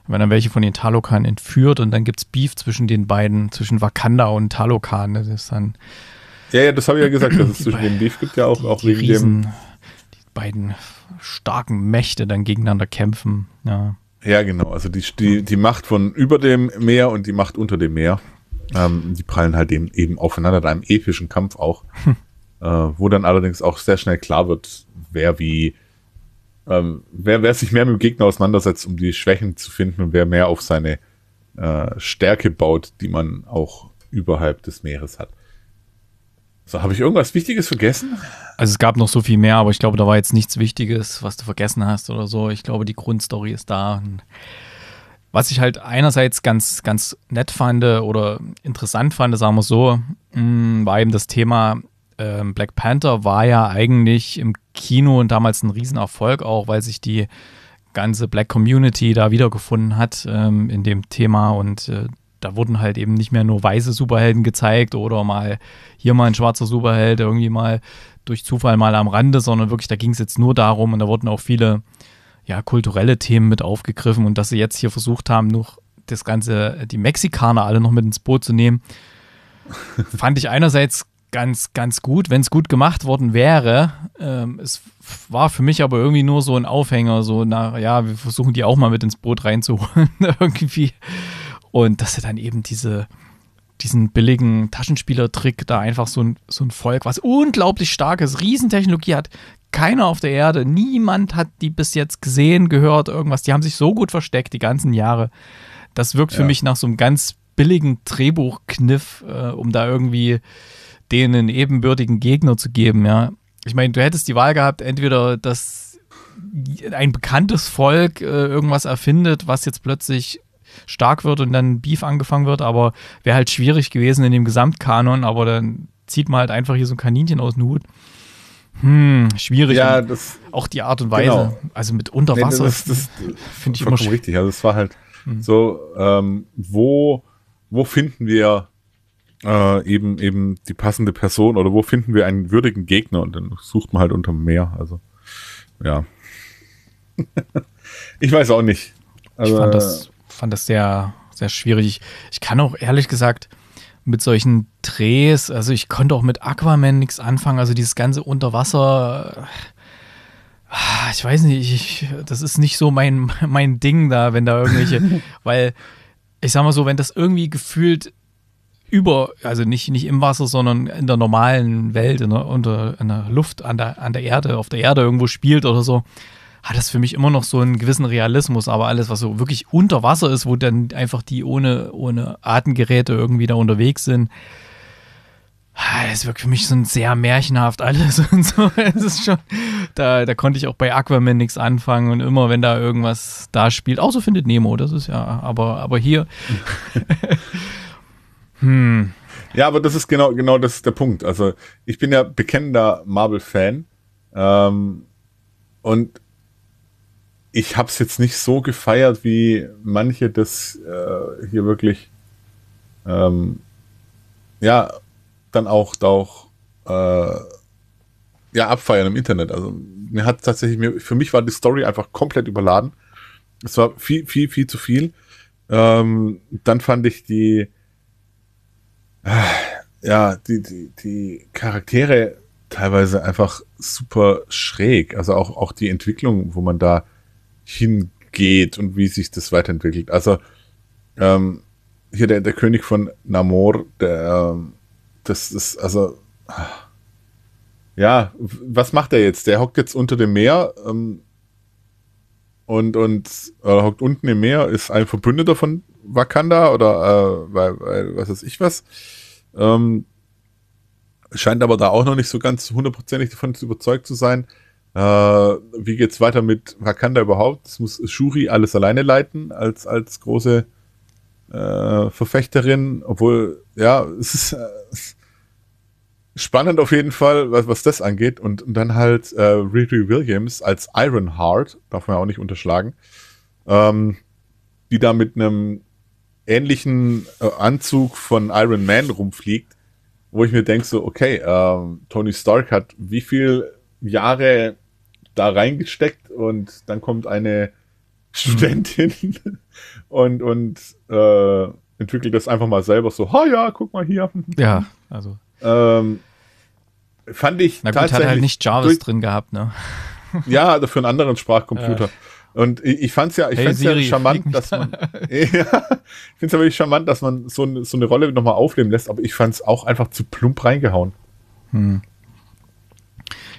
Wenn dann welche von den Talokan entführt und dann gibt es Beef zwischen den beiden, zwischen Wakanda und Talokan. Das ist dann. Ja, ja, das habe ich ja gesagt, dass es zwischen den Beef gibt ja auch, die, auch wegen Riesen, dem. Die beiden starken Mächte dann gegeneinander kämpfen. Ja. Ja, genau. Also die, die, die Macht von über dem Meer und die Macht unter dem Meer, ähm, die prallen halt eben, eben aufeinander in einem epischen Kampf auch. Hm. Äh, wo dann allerdings auch sehr schnell klar wird, wer wie, ähm, wer, wer sich mehr mit dem Gegner auseinandersetzt, um die Schwächen zu finden und wer mehr auf seine äh, Stärke baut, die man auch überhalb des Meeres hat. So, habe ich irgendwas Wichtiges vergessen? Also es gab noch so viel mehr, aber ich glaube, da war jetzt nichts Wichtiges, was du vergessen hast oder so. Ich glaube, die Grundstory ist da. Was ich halt einerseits ganz, ganz nett fand oder interessant fand, sagen wir so, mm, war eben das Thema, ähm, Black Panther war ja eigentlich im Kino und damals ein Riesenerfolg auch, weil sich die ganze Black Community da wiedergefunden hat ähm, in dem Thema und äh, da wurden halt eben nicht mehr nur weiße Superhelden gezeigt oder mal hier mal ein schwarzer Superheld irgendwie mal durch Zufall mal am Rande, sondern wirklich, da ging es jetzt nur darum und da wurden auch viele ja, kulturelle Themen mit aufgegriffen und dass sie jetzt hier versucht haben, noch das Ganze, die Mexikaner alle noch mit ins Boot zu nehmen, fand ich einerseits ganz, ganz gut, wenn es gut gemacht worden wäre. Ähm, es war für mich aber irgendwie nur so ein Aufhänger, so nach, ja, wir versuchen die auch mal mit ins Boot reinzuholen. irgendwie und dass er dann eben diese, diesen billigen Taschenspielertrick da einfach so ein, so ein Volk, was unglaublich starkes, Riesentechnologie hat, keiner auf der Erde, niemand hat die bis jetzt gesehen, gehört, irgendwas. Die haben sich so gut versteckt die ganzen Jahre. Das wirkt für mich nach so einem ganz billigen Drehbuchkniff, äh, um da irgendwie denen einen ebenbürtigen Gegner zu geben, ja. Ich meine, du hättest die Wahl gehabt, entweder dass ein bekanntes Volk äh, irgendwas erfindet, was jetzt plötzlich stark wird und dann Beef angefangen wird, aber wäre halt schwierig gewesen in dem Gesamtkanon, aber dann zieht man halt einfach hier so ein Kaninchen aus dem Hut. Hm, schwierig. Ja, das, auch die Art und Weise. Genau. Also mit Unterwasser. Nee, finde ich immer schwierig. richtig. Also es war halt mhm. so, ähm, wo, wo finden wir äh, eben, eben die passende Person oder wo finden wir einen würdigen Gegner und dann sucht man halt unterm Meer. Also, ja. ich weiß auch nicht. Also, ich fand das fand das sehr, sehr schwierig. Ich, kann auch ehrlich gesagt mit solchen Drehs, also ich konnte auch mit Aquaman nichts anfangen, also dieses ganze Unterwasser. Ah, ich weiß nicht, ich, das ist nicht so mein, mein Ding da, wenn da irgendwelche, weil ich sag mal so, wenn das irgendwie gefühlt über, also nicht, nicht im Wasser, sondern in der normalen Welt, in der, unter, in der Luft, an der, an der Erde, auf der Erde irgendwo spielt oder so, hat das für mich immer noch so einen gewissen Realismus, aber alles, was so wirklich unter Wasser ist, wo dann einfach die ohne, ohne Atemgeräte irgendwie da unterwegs sind, es ah, wirkt für mich so ein sehr märchenhaft alles und so. Es ist schon, da, da konnte ich auch bei Aquaman nichts anfangen und immer, wenn da irgendwas da spielt, auch so findet Nemo, das ist ja, aber, aber hier. hm. Ja, aber das ist genau, genau das ist der Punkt. Also, ich bin ja bekennender Marvel-Fan. Ähm, und ich habe es jetzt nicht so gefeiert, wie manche das äh, hier wirklich ähm, ja dann auch, da auch äh, ja, abfeiern im Internet. Also mir hat tatsächlich, mir, für mich war die Story einfach komplett überladen. Es war viel, viel, viel zu viel. Ähm, dann fand ich die, äh, ja, die, die, die Charaktere teilweise einfach super schräg. Also auch, auch die Entwicklung, wo man da hingeht und wie sich das weiterentwickelt. Also ähm, hier der, der König von Namor, der ähm, das ist also ja, was macht er jetzt? Der hockt jetzt unter dem Meer ähm, und und äh, hockt unten im Meer, ist ein Verbündeter von Wakanda oder äh, weil, weil, was weiß ich was. Ähm, scheint aber da auch noch nicht so ganz hundertprozentig davon überzeugt zu sein. Äh, wie geht's weiter mit Wakanda überhaupt? Das muss Shuri alles alleine leiten als, als große äh, Verfechterin, obwohl, ja, es ist äh, spannend auf jeden Fall, was, was das angeht. Und, und dann halt äh, Riri Williams als Ironheart, darf man ja auch nicht unterschlagen, ähm, die da mit einem ähnlichen äh, Anzug von Iron Man rumfliegt, wo ich mir denke so, okay, äh, Tony Stark hat wie viel Jahre da reingesteckt und dann kommt eine Studentin mhm. und, und äh, entwickelt das einfach mal selber so, ha ja, guck mal hier. Ja, also. Ähm, fand ich. Na gut, tatsächlich hat halt nicht Jarvis durch, drin gehabt, ne? Ja, also für einen anderen Sprachcomputer. Äh. Und ich, ich fand's ja, ich hey, find's Siri, ja charmant, dass man. ja, find's ja wirklich charmant, dass man so, so eine Rolle nochmal aufnehmen lässt, aber ich fand's auch einfach zu plump reingehauen. Hm.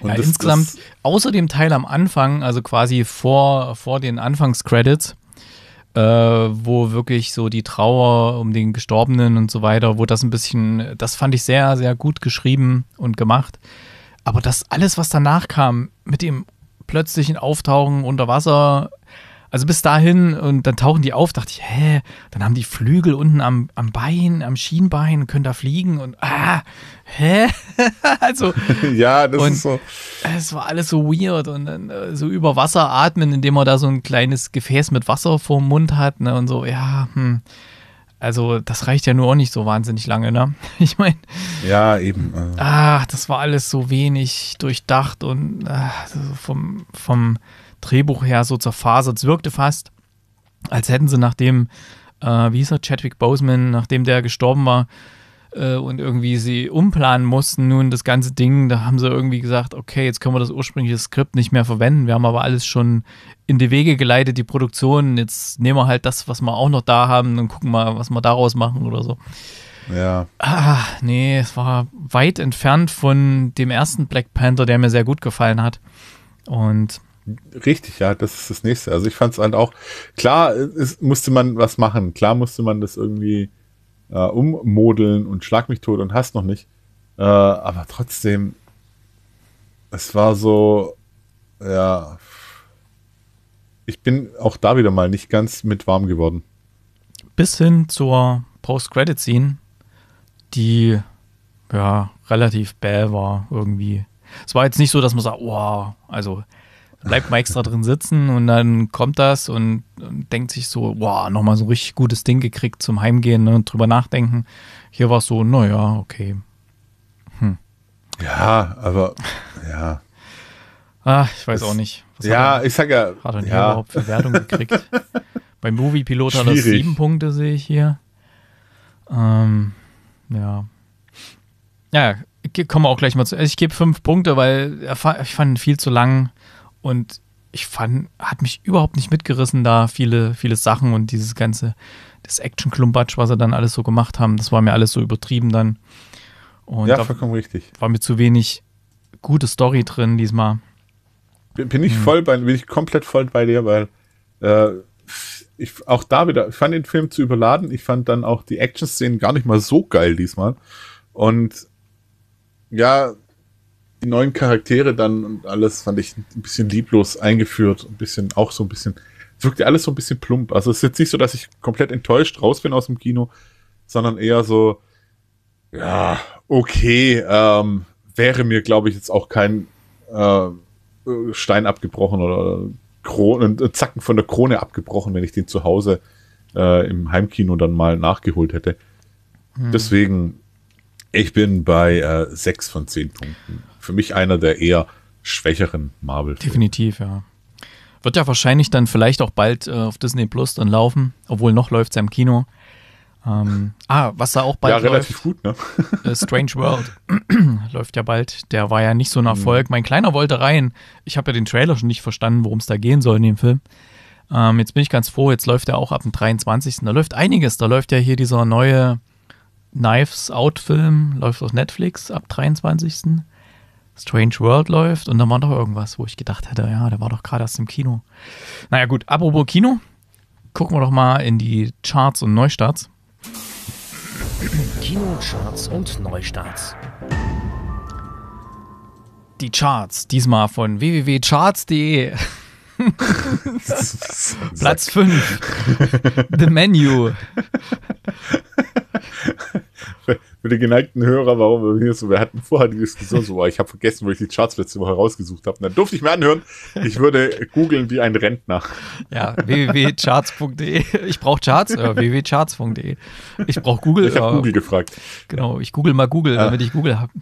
Und ja, das, insgesamt, das außer dem Teil am Anfang, also quasi vor, vor den Anfangscredits, äh, wo wirklich so die Trauer um den Gestorbenen und so weiter, wo das ein bisschen, das fand ich sehr, sehr gut geschrieben und gemacht. Aber das alles, was danach kam, mit dem plötzlichen Auftauchen unter Wasser, also bis dahin und dann tauchen die auf, dachte ich, hä, dann haben die Flügel unten am, am Bein, am Schienbein, können da fliegen und ah, hä? also ja, das ist so. Es war alles so weird und dann äh, so über Wasser atmen, indem man da so ein kleines Gefäß mit Wasser vorm Mund hat, ne? Und so, ja, hm. Also, das reicht ja nur auch nicht so wahnsinnig lange, ne? Ich meine. Ja, eben. Ach, äh. ah, das war alles so wenig durchdacht und ach, so vom, vom, Drehbuch her so zerfasert. Es wirkte fast, als hätten sie nachdem, äh, wie hieß er, Chadwick Boseman, nachdem der gestorben war, äh, und irgendwie sie umplanen mussten, nun das ganze Ding, da haben sie irgendwie gesagt, okay, jetzt können wir das ursprüngliche Skript nicht mehr verwenden. Wir haben aber alles schon in die Wege geleitet, die Produktion. Jetzt nehmen wir halt das, was wir auch noch da haben und gucken mal, was wir daraus machen oder so. Ja. Ach, nee, es war weit entfernt von dem ersten Black Panther, der mir sehr gut gefallen hat. Und Richtig, ja, das ist das nächste. Also ich fand es halt auch, klar, es musste man was machen, klar musste man das irgendwie äh, ummodeln und schlag mich tot und hast noch nicht. Äh, aber trotzdem, es war so, ja, ich bin auch da wieder mal nicht ganz mit warm geworden. Bis hin zur Post-Credit-Scene, die ja relativ bäh war irgendwie. Es war jetzt nicht so, dass man sagt, wow, also bleibt mal extra drin sitzen und dann kommt das und, und denkt sich so, boah, nochmal so ein richtig gutes Ding gekriegt zum Heimgehen ne, und drüber nachdenken. Hier war es so, naja, okay. Hm. Ja, aber ja. Ach, ich weiß das, auch nicht. Was ja, er, ich sag ja. Hat er ja. überhaupt für Wertung gekriegt? Beim Movie Pilot hat er sieben Punkte, sehe ich hier. Ähm, ja. Ja, kommen wir auch gleich mal zu. Also ich gebe fünf Punkte, weil ich fand ihn viel zu lang. Und ich fand, hat mich überhaupt nicht mitgerissen da, viele, viele Sachen und dieses ganze, das Action-Klumpatsch, was sie dann alles so gemacht haben, das war mir alles so übertrieben dann. Und ja, vollkommen richtig. War mir zu wenig gute Story drin diesmal. Bin, bin ich hm. voll bei, bin ich komplett voll bei dir, weil äh, ich auch da wieder, ich fand den Film zu überladen. Ich fand dann auch die Action-Szenen gar nicht mal so geil diesmal. Und ja, die neuen Charaktere dann und alles fand ich ein bisschen lieblos eingeführt, ein bisschen auch so ein bisschen wirkte alles so ein bisschen plump. Also es ist jetzt nicht so, dass ich komplett enttäuscht raus bin aus dem Kino, sondern eher so ja, okay, ähm, wäre mir glaube ich jetzt auch kein äh, Stein abgebrochen oder Krone, Zacken von der Krone abgebrochen, wenn ich den zu Hause äh, im Heimkino dann mal nachgeholt hätte. Hm. Deswegen, ich bin bei äh, 6 von zehn Punkten für mich einer der eher schwächeren Marvel. -Filme. Definitiv, ja. Wird ja wahrscheinlich dann vielleicht auch bald äh, auf Disney Plus dann laufen, obwohl noch läuft es ja im Kino. Ähm, ah, was da auch bald. Ja, relativ läuft, gut, ne? Äh, Strange World läuft ja bald. Der war ja nicht so ein mhm. Erfolg. Mein Kleiner wollte rein. Ich habe ja den Trailer schon nicht verstanden, worum es da gehen soll in dem Film. Ähm, jetzt bin ich ganz froh. Jetzt läuft er auch ab dem 23. Da läuft einiges. Da läuft ja hier dieser neue Knives Out Film, läuft auf Netflix ab 23. Strange World läuft und dann war noch irgendwas, wo ich gedacht hätte, ja, der war doch gerade aus dem Kino. Naja, gut, apropos Kino, gucken wir doch mal in die Charts und Neustarts. Kino, Charts und Neustarts. Die Charts, diesmal von www.charts.de. Platz 5. The Menu. für die geneigten Hörer, warum wir hier so, wir hatten vorher die Diskussion so, oh, ich habe vergessen, wo ich die Charts letzte Woche rausgesucht habe. Dann durfte ich mir anhören, ich würde googeln wie ein Rentner. Ja, www.charts.de. Ich brauche Charts, äh, www.charts.de. Ich brauche Google. Ich habe äh, Google gefragt. Genau, ich google mal Google, ja. damit ich Google habe.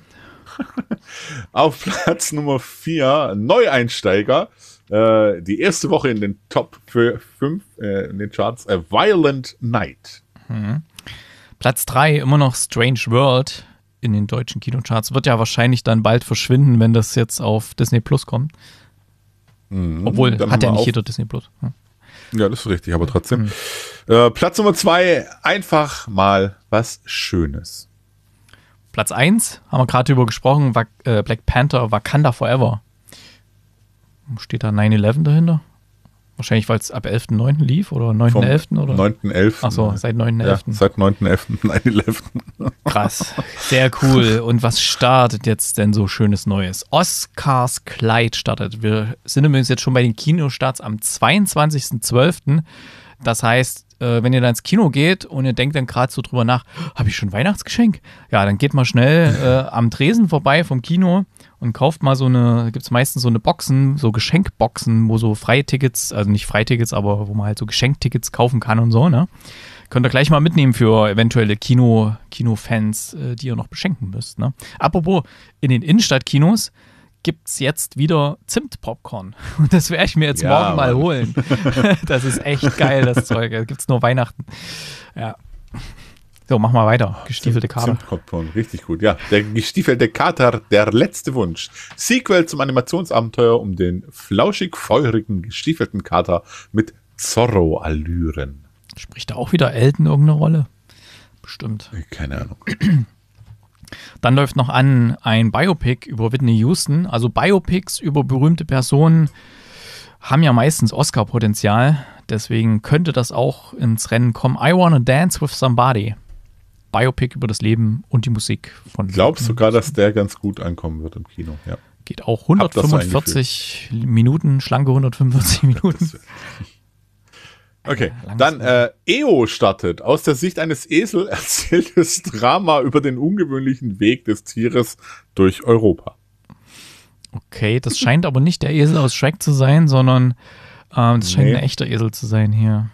Auf Platz Nummer 4, Neueinsteiger. Äh, die erste Woche in den Top 5 äh, in den Charts, A äh, Violent Night. Mhm. Platz 3 immer noch Strange World in den deutschen Kinocharts. Wird ja wahrscheinlich dann bald verschwinden, wenn das jetzt auf Disney Plus kommt. Mhm, Obwohl, hat ja nicht jeder Disney Plus. Hm. Ja, das ist richtig, aber trotzdem. Mhm. Äh, Platz Nummer 2, einfach mal was Schönes. Platz 1, haben wir gerade drüber gesprochen, äh, Black Panther Wakanda Forever. Steht da 9-11 dahinter? Wahrscheinlich, weil es ab 11.09. lief oder 9.11. oder? 9.11. Achso, seit 9.11. Ja, seit 9.11. 9.11. Krass, sehr cool. Und was startet jetzt denn so schönes Neues? Oscars Kleid startet. Wir sind übrigens jetzt schon bei den Kinostarts am 22.12. Das heißt, äh, wenn ihr dann ins Kino geht und ihr denkt dann gerade so drüber nach, habe ich schon ein Weihnachtsgeschenk? Ja, dann geht mal schnell äh, am Tresen vorbei vom Kino und kauft mal so eine, gibt es meistens so eine Boxen, so Geschenkboxen, wo so Freitickets, also nicht Freitickets, aber wo man halt so Geschenktickets kaufen kann und so, ne? Könnt ihr gleich mal mitnehmen für eventuelle Kino, Kinofans, äh, die ihr noch beschenken müsst, ne? Apropos, in den Innenstadtkinos, gibt es jetzt wieder Zimtpopcorn. Und das werde ich mir jetzt ja, morgen mal holen. das ist echt geil, das Zeug. Das gibt es nur Weihnachten. Ja. So, mach mal weiter. Gestiefelte Kater. Zimtpopcorn, richtig gut. Ja, der gestiefelte Kater, der letzte Wunsch. Sequel zum Animationsabenteuer um den flauschig-feurigen gestiefelten Kater mit Zorro-Allüren. Spricht da auch wieder Elton irgendeine Rolle? Bestimmt. Keine Ahnung. Dann läuft noch an ein Biopic über Whitney Houston. Also Biopics über berühmte Personen haben ja meistens Oscar-Potenzial. Deswegen könnte das auch ins Rennen kommen. I Wanna Dance with Somebody. Biopic über das Leben und die Musik von. Ich glaube sogar, dass der ganz gut ankommen wird im Kino. Ja. Geht auch 145 Minuten, schlanke 145 Minuten. Okay, dann äh, EO startet. Aus der Sicht eines Esel erzähltes Drama über den ungewöhnlichen Weg des Tieres durch Europa. Okay, das scheint aber nicht der Esel aus Shrek zu sein, sondern ähm, das scheint nee. ein echter Esel zu sein hier.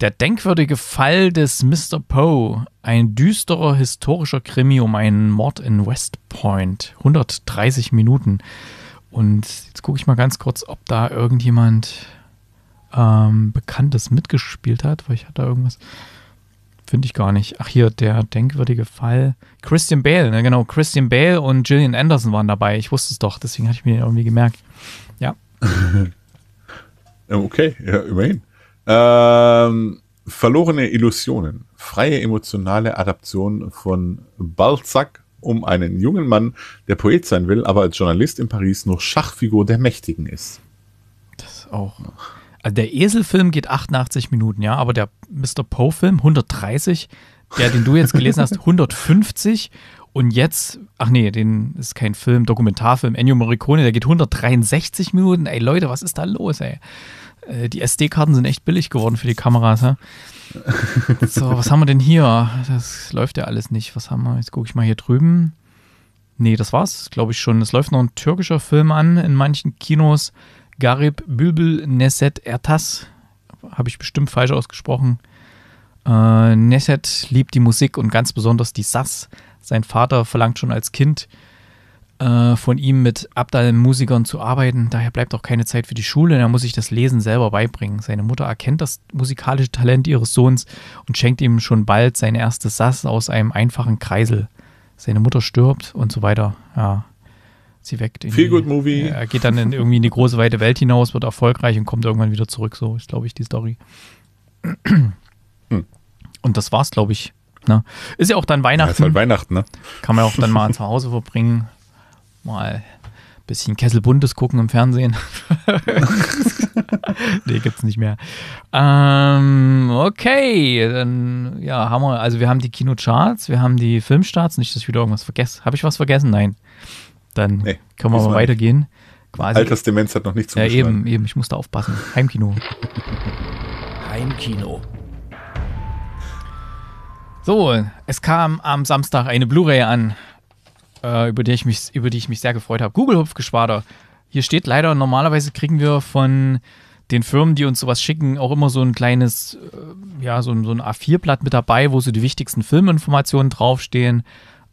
Der denkwürdige Fall des Mr. Poe, ein düsterer historischer Krimi um einen Mord in West Point. 130 Minuten. Und jetzt gucke ich mal ganz kurz, ob da irgendjemand ähm, Bekanntes mitgespielt hat, weil ich hatte irgendwas. Finde ich gar nicht. Ach hier, der denkwürdige Fall. Christian Bale, ne, genau. Christian Bale und Gillian Anderson waren dabei. Ich wusste es doch, deswegen hatte ich mir irgendwie gemerkt. Ja. okay, ja, immerhin. Ähm, verlorene Illusionen. Freie emotionale Adaption von Balzac um einen jungen Mann, der Poet sein will, aber als Journalist in Paris nur Schachfigur der Mächtigen ist. Das auch. Ach. Also der Eselfilm geht 88 Minuten, ja, aber der Mr. Poe-Film 130, der, den du jetzt gelesen hast, 150 und jetzt, ach nee, den ist kein Film, Dokumentarfilm, Ennio Morricone, der geht 163 Minuten. Ey Leute, was ist da los, ey? Äh, die SD-Karten sind echt billig geworden für die Kameras. Hä? so, was haben wir denn hier? Das läuft ja alles nicht. Was haben wir? Jetzt gucke ich mal hier drüben. Nee, das war's, glaube ich schon. Es läuft noch ein türkischer Film an in manchen Kinos. Garib Bülbül Neset Ertas, habe ich bestimmt falsch ausgesprochen. Äh, Neset liebt die Musik und ganz besonders die Sass. Sein Vater verlangt schon als Kind äh, von ihm mit Abdal-Musikern zu arbeiten. Daher bleibt auch keine Zeit für die Schule. Er muss sich das Lesen selber beibringen. Seine Mutter erkennt das musikalische Talent ihres Sohns und schenkt ihm schon bald seine erste Sass aus einem einfachen Kreisel. Seine Mutter stirbt und so weiter. Ja, sie weg. Feel Good Movie. Er geht dann in irgendwie in die große weite Welt hinaus, wird erfolgreich und kommt irgendwann wieder zurück. So ist, glaube ich, die Story. Hm. Und das war's, glaube ich. Ne? Ist ja auch dann Weihnachten. Ja, ist halt Weihnachten, ne? Kann man auch dann mal zu Hause verbringen. Mal ein bisschen Kessel gucken im Fernsehen. nee, gibt's nicht mehr. Ähm, okay, dann ja, haben wir, also wir haben die Kinocharts, wir haben die Filmstarts, nicht, dass ich wieder irgendwas vergesse. Habe ich was vergessen? Nein. Dann nee, können wir mal weitergehen. Quasi, Altersdemenz hat noch nichts zu tun. Ja, eben, eben. Ich musste aufpassen. Heimkino. Heimkino. So, es kam am Samstag eine Blu-ray an, äh, über, die ich mich, über die ich mich sehr gefreut habe. Google Hupfgeschwader. Hier steht leider, normalerweise kriegen wir von den Firmen, die uns sowas schicken, auch immer so ein kleines, äh, ja, so, so ein A4-Blatt mit dabei, wo so die wichtigsten Filminformationen draufstehen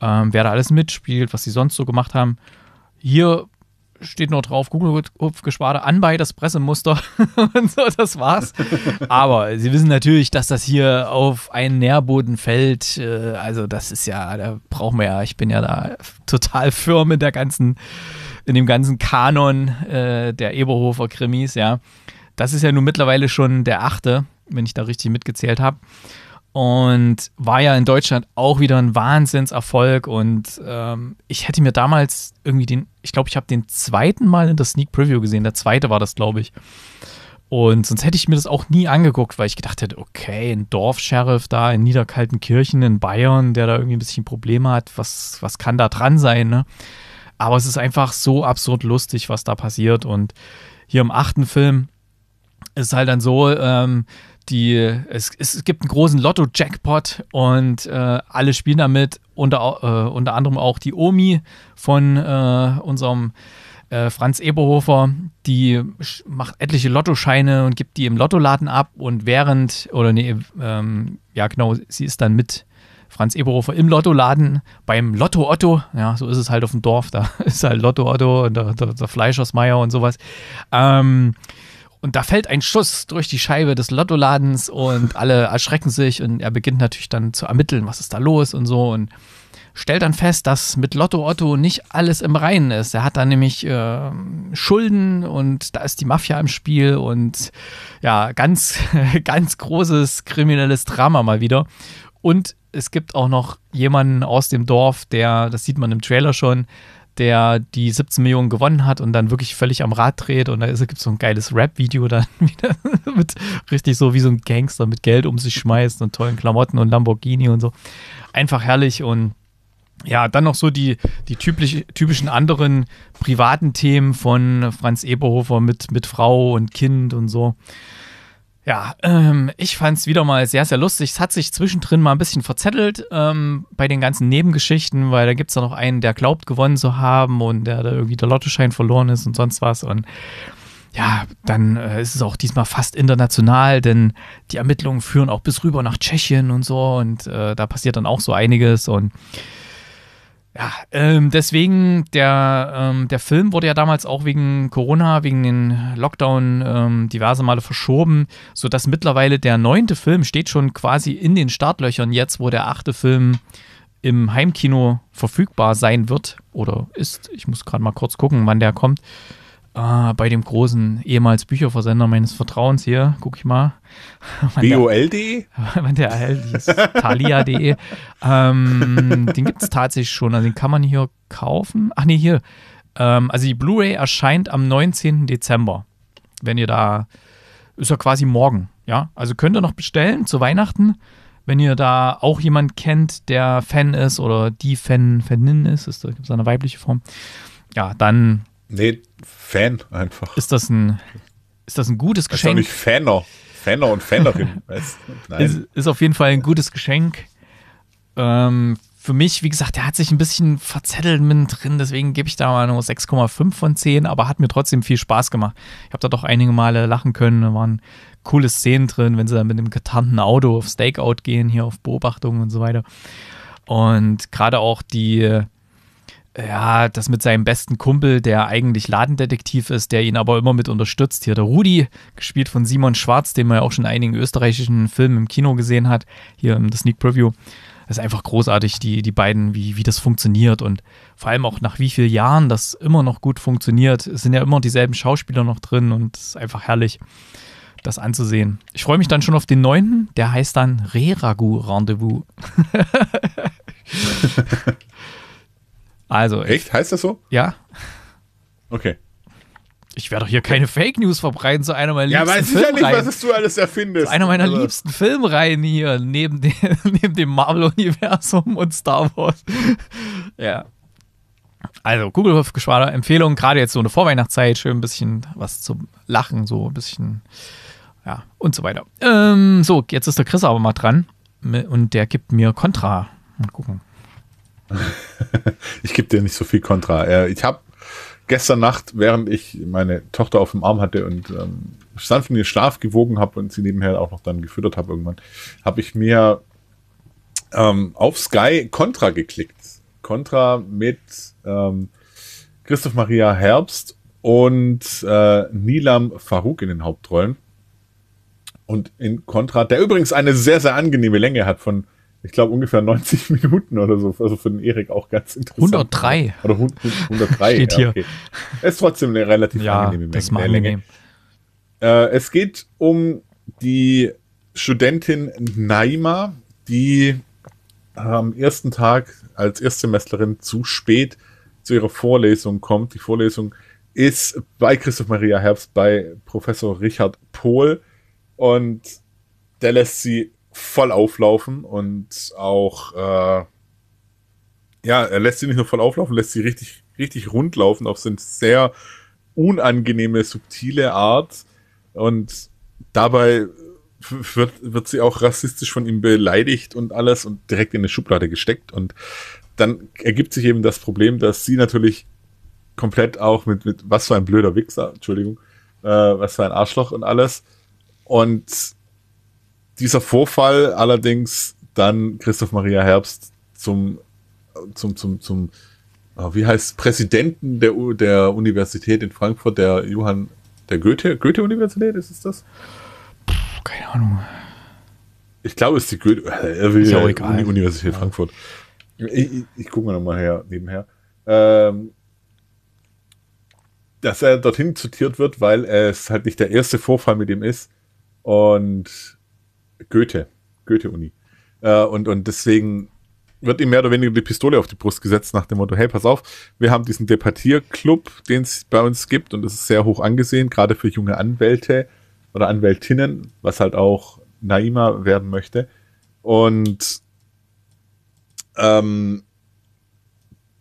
ähm, wer da alles mitspielt, was sie sonst so gemacht haben. Hier steht noch drauf, google Kugelhupfgeschwader an bei das Pressemuster und so, das war's. Aber sie wissen natürlich, dass das hier auf einen Nährboden fällt. Äh, also das ist ja, da brauchen wir ja, ich bin ja da total firm in der ganzen, in dem ganzen Kanon äh, der Eberhofer Krimis, ja. Das ist ja nun mittlerweile schon der achte, wenn ich da richtig mitgezählt habe und war ja in Deutschland auch wieder ein Wahnsinnserfolg. Und ähm, ich hätte mir damals irgendwie den, ich glaube, ich habe den zweiten Mal in der Sneak Preview gesehen. Der zweite war das, glaube ich. Und sonst hätte ich mir das auch nie angeguckt, weil ich gedacht hätte, okay, ein Dorfscheriff da in Niederkaltenkirchen in Bayern, der da irgendwie ein bisschen Probleme hat, was, was kann da dran sein, ne? Aber es ist einfach so absurd lustig, was da passiert. Und hier im achten Film ist es halt dann so, ähm, die, es, es gibt einen großen Lotto-Jackpot und äh, alle spielen damit, unter, äh, unter anderem auch die Omi von äh, unserem äh, Franz Eberhofer, die macht etliche Lottoscheine und gibt die im Lottoladen ab und während, oder nee, ähm, ja genau, sie ist dann mit Franz Eberhofer im Lottoladen beim Lotto Otto, ja, so ist es halt auf dem Dorf, da ist halt Lotto Otto und der, der, der Fleischersmeier und sowas. Ähm, und da fällt ein Schuss durch die Scheibe des Lottoladens und alle erschrecken sich und er beginnt natürlich dann zu ermitteln, was ist da los und so und stellt dann fest, dass mit Lotto Otto nicht alles im Reinen ist. Er hat da nämlich äh, Schulden und da ist die Mafia im Spiel und ja, ganz, ganz großes kriminelles Drama mal wieder. Und es gibt auch noch jemanden aus dem Dorf, der, das sieht man im Trailer schon, der die 17 Millionen gewonnen hat und dann wirklich völlig am Rad dreht und da gibt es so ein geiles Rap-Video dann wieder mit richtig so wie so ein Gangster mit Geld um sich schmeißt und tollen Klamotten und Lamborghini und so. Einfach herrlich und ja, dann noch so die, die typisch, typischen anderen privaten Themen von Franz Eberhofer mit, mit Frau und Kind und so. Ja, ähm, ich fand es wieder mal sehr, sehr lustig. Es hat sich zwischendrin mal ein bisschen verzettelt ähm, bei den ganzen Nebengeschichten, weil da gibt es ja noch einen, der glaubt, gewonnen zu haben und der da irgendwie der Lottoschein verloren ist und sonst was. Und ja, dann äh, ist es auch diesmal fast international, denn die Ermittlungen führen auch bis rüber nach Tschechien und so und äh, da passiert dann auch so einiges und ja, ähm, deswegen, der, ähm, der Film wurde ja damals auch wegen Corona, wegen den Lockdown ähm, diverse Male verschoben, sodass mittlerweile der neunte Film steht schon quasi in den Startlöchern jetzt, wo der achte Film im Heimkino verfügbar sein wird oder ist. Ich muss gerade mal kurz gucken, wann der kommt. Ah, bei dem großen ehemals Bücherversender meines Vertrauens hier, guck ich mal. BOL.de? Wann der e? Thalia.de. ähm, den gibt es tatsächlich schon, also den kann man hier kaufen. Ach nee, hier. Ähm, also die Blu-ray erscheint am 19. Dezember. Wenn ihr da, ist ja quasi morgen, ja. Also könnt ihr noch bestellen zu Weihnachten. Wenn ihr da auch jemand kennt, der Fan ist oder die Fan, Fanin ist, ist da gibt es eine weibliche Form. Ja, dann Nee, Fan einfach. Ist das ein, ist das ein gutes Geschenk? Ich ist doch nicht Fanner. Fanner und Fanerin. ist, ist auf jeden Fall ein gutes Geschenk. Ähm, für mich, wie gesagt, der hat sich ein bisschen verzettelt mit drin, deswegen gebe ich da mal nur 6,5 von 10, aber hat mir trotzdem viel Spaß gemacht. Ich habe da doch einige Male lachen können, da waren coole Szenen drin, wenn sie dann mit dem getarnten Auto auf Stakeout gehen, hier auf Beobachtungen und so weiter. Und gerade auch die, ja, das mit seinem besten Kumpel, der eigentlich Ladendetektiv ist, der ihn aber immer mit unterstützt. Hier der Rudi, gespielt von Simon Schwarz, den man ja auch schon in einigen österreichischen Filmen im Kino gesehen hat, hier im Sneak Preview. Das ist einfach großartig, die, die beiden, wie, wie das funktioniert und vor allem auch nach wie vielen Jahren das immer noch gut funktioniert. Es sind ja immer dieselben Schauspieler noch drin und es ist einfach herrlich, das anzusehen. Ich freue mich dann schon auf den neunten, der heißt dann Reragu Rendezvous. Also. Echt? heißt das so? Ja. Okay. Ich werde doch hier keine Fake News verbreiten zu einer meiner liebsten Filmreihen. Ja, weiß ich ja nicht, was du alles erfindest. Zu einer meiner also. liebsten Filmreihen hier, neben dem, neben dem Marvel-Universum und Star Wars. ja. Also, Kugelhupfgeschwader, Empfehlung, gerade jetzt so eine Vorweihnachtszeit, schön ein bisschen was zum Lachen, so ein bisschen, ja, und so weiter. Ähm, so, jetzt ist der Chris aber mal dran und der gibt mir Kontra. Mal gucken gebe dir nicht so viel Kontra. Äh, ich habe gestern Nacht, während ich meine Tochter auf dem Arm hatte und ähm, sanft in den Schlaf gewogen habe und sie nebenher auch noch dann gefüttert habe irgendwann, habe ich mir ähm, auf Sky Contra geklickt. Contra mit ähm, Christoph Maria Herbst und äh, Nilam Farouk in den Hauptrollen. Und in Contra, der übrigens eine sehr, sehr angenehme Länge hat von ich glaube, ungefähr 90 Minuten oder so. Also für den Erik auch ganz interessant. 103. Oder 103. Steht ja, okay. hier. Ist trotzdem eine relativ ja, angenehme Menge. Das machen wir äh, es geht um die Studentin Naima, die am ersten Tag als Erstsemestlerin zu spät zu ihrer Vorlesung kommt. Die Vorlesung ist bei Christoph Maria Herbst bei Professor Richard Pohl und der lässt sie voll auflaufen und auch, äh, ja, er lässt sie nicht nur voll auflaufen, lässt sie richtig, richtig rund laufen auf sind sehr unangenehme, subtile Art und dabei wird, wird sie auch rassistisch von ihm beleidigt und alles und direkt in eine Schublade gesteckt und dann ergibt sich eben das Problem, dass sie natürlich komplett auch mit, mit was für ein blöder Wichser, Entschuldigung, äh, was für ein Arschloch und alles. Und dieser Vorfall allerdings dann Christoph Maria Herbst zum, zum, zum, zum äh, wie heißt Präsidenten der, der Universität in Frankfurt, der Johann, der Goethe, Goethe-Universität, ist es das? Puh, keine Ahnung. Ich glaube, es ist die Goethe, äh, ist ja auch egal. Universität ja. Frankfurt. Ich, ich, ich gucke mal nochmal her, nebenher. Ähm, dass er dorthin zitiert wird, weil es halt nicht der erste Vorfall mit ihm ist. Und Goethe, Goethe-Uni. Äh, und, und deswegen wird ihm mehr oder weniger die Pistole auf die Brust gesetzt nach dem Motto, hey, pass auf, wir haben diesen Departier-Club, den es bei uns gibt und das ist sehr hoch angesehen, gerade für junge Anwälte oder Anwältinnen, was halt auch Naima werden möchte. Und ähm,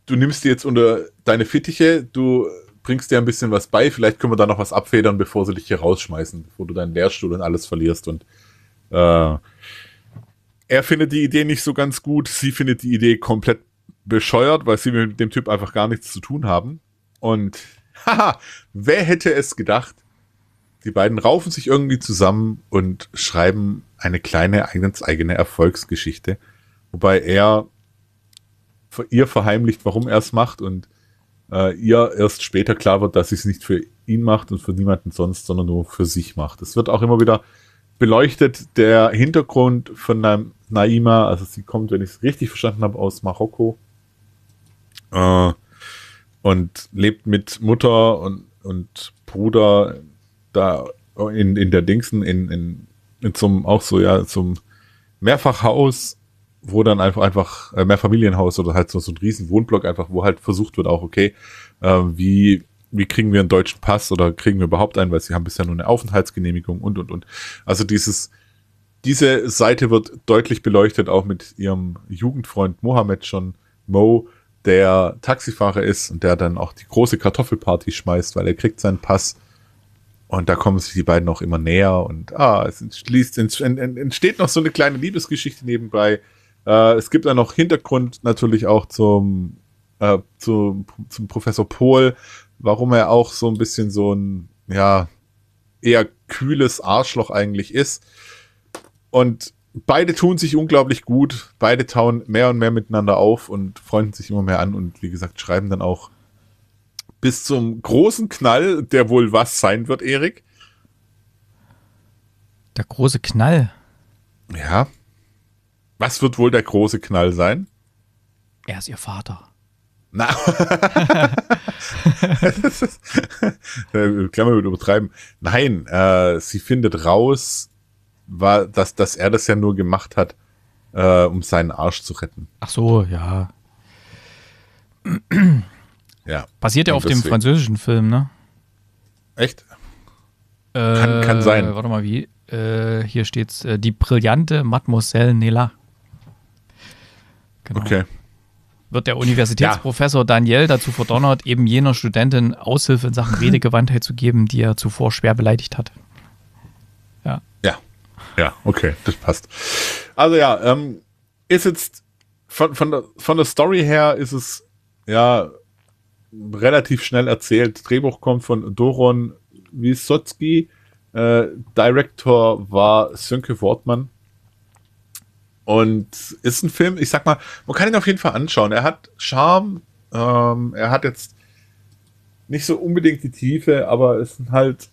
du nimmst die jetzt unter deine Fittiche, du bringst dir ein bisschen was bei, vielleicht können wir da noch was abfedern, bevor sie dich hier rausschmeißen, bevor du deinen Lehrstuhl und alles verlierst und äh, er findet die Idee nicht so ganz gut, sie findet die Idee komplett bescheuert, weil sie mit dem Typ einfach gar nichts zu tun haben. Und haha, wer hätte es gedacht? Die beiden raufen sich irgendwie zusammen und schreiben eine kleine eigene Erfolgsgeschichte, wobei er ihr verheimlicht, warum er es macht und äh, ihr erst später klar wird, dass sie es nicht für ihn macht und für niemanden sonst, sondern nur für sich macht. Es wird auch immer wieder beleuchtet der Hintergrund von Naima, also sie kommt, wenn ich es richtig verstanden habe, aus Marokko äh, und lebt mit Mutter und, und Bruder da in, in der Dingsen, in, in, in zum, auch so, ja, zum Mehrfachhaus, wo dann einfach, einfach äh, Mehrfamilienhaus oder halt so, so ein riesen Wohnblock einfach, wo halt versucht wird auch, okay, äh, wie wie kriegen wir einen deutschen Pass oder kriegen wir überhaupt einen, weil sie haben bisher nur eine Aufenthaltsgenehmigung und, und, und. Also dieses, diese Seite wird deutlich beleuchtet, auch mit ihrem Jugendfreund Mohammed schon, Mo, der Taxifahrer ist und der dann auch die große Kartoffelparty schmeißt, weil er kriegt seinen Pass. Und da kommen sich die beiden auch immer näher und ah, es entschließt, entsteht noch so eine kleine Liebesgeschichte nebenbei. Äh, es gibt dann noch Hintergrund natürlich auch zum, äh, zum, zum Professor Pohl, warum er auch so ein bisschen so ein, ja, eher kühles Arschloch eigentlich ist. Und beide tun sich unglaublich gut. Beide tauen mehr und mehr miteinander auf und freunden sich immer mehr an und wie gesagt, schreiben dann auch bis zum großen Knall, der wohl was sein wird, Erik. Der große Knall. Ja. Was wird wohl der große Knall sein? Er ist ihr Vater. Nein. das ist, kann man übertreiben. Nein, äh, sie findet raus, war, dass, dass er das ja nur gemacht hat, äh, um seinen Arsch zu retten. Ach so, ja. ja. Basiert ja auf deswegen. dem französischen Film, ne? Echt? Äh, kann, sein. Warte mal, wie? Äh, hier steht's: äh, Die brillante Mademoiselle Nela. Genau. Okay wird der Universitätsprofessor ja. Daniel dazu verdonnert, eben jener Studentin Aushilfe in Sachen Redegewandtheit zu geben, die er zuvor schwer beleidigt hat. Ja. Ja, ja okay, das passt. Also ja, ähm, ist jetzt von, von, der, von der Story her ist es ja relativ schnell erzählt. Drehbuch kommt von Doron Wisotzki, äh, Director war Sönke Wortmann. Und ist ein Film, ich sag mal, man kann ihn auf jeden Fall anschauen. Er hat Charme, ähm, er hat jetzt nicht so unbedingt die Tiefe, aber es sind halt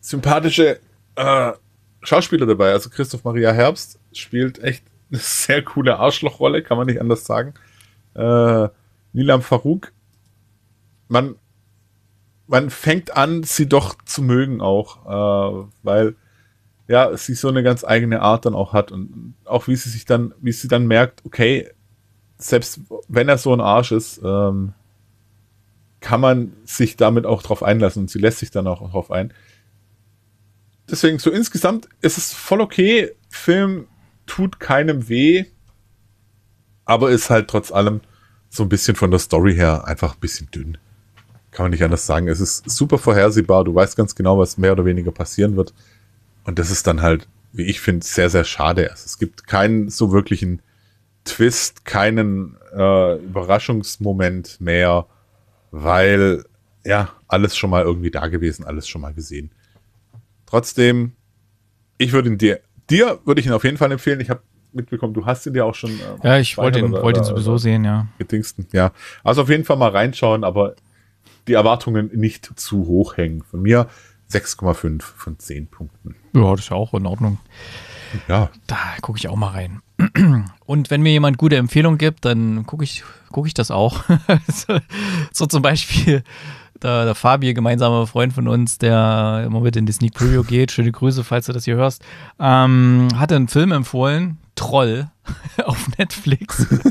sympathische äh, Schauspieler dabei. Also Christoph Maria Herbst spielt echt eine sehr coole Arschlochrolle, kann man nicht anders sagen. Äh, Nilam Farouk, man, man fängt an, sie doch zu mögen auch, äh, weil ja, sie so eine ganz eigene Art dann auch hat und auch wie sie sich dann, wie sie dann merkt, okay, selbst wenn er so ein Arsch ist, ähm, kann man sich damit auch drauf einlassen und sie lässt sich dann auch drauf ein. Deswegen, so insgesamt ist es voll okay. Film tut keinem weh, aber ist halt trotz allem so ein bisschen von der Story her einfach ein bisschen dünn. Kann man nicht anders sagen. Es ist super vorhersehbar. Du weißt ganz genau, was mehr oder weniger passieren wird. Und das ist dann halt, wie ich finde, sehr, sehr schade. Also es gibt keinen so wirklichen Twist, keinen äh, Überraschungsmoment mehr, weil ja, alles schon mal irgendwie da gewesen, alles schon mal gesehen. Trotzdem, ich würde ihn dir, dir würde ich ihn auf jeden Fall empfehlen. Ich habe mitbekommen, du hast ihn ja auch schon. Ähm, ja, ich wollte ihn, wollt ihn sowieso sehen, ja. Gedingsten, ja. Also auf jeden Fall mal reinschauen, aber die Erwartungen nicht zu hoch hängen. Von mir 6,5 von 10 Punkten. Ja, das ist ja auch in Ordnung. Ja. Da gucke ich auch mal rein. Und wenn mir jemand gute Empfehlungen gibt, dann gucke ich, guck ich das auch. so, so zum Beispiel der, der Fabi, gemeinsamer Freund von uns, der immer mit in die Sneak Preview geht, schöne Grüße, falls du das hier hörst, ähm, hat einen Film empfohlen, Troll auf Netflix.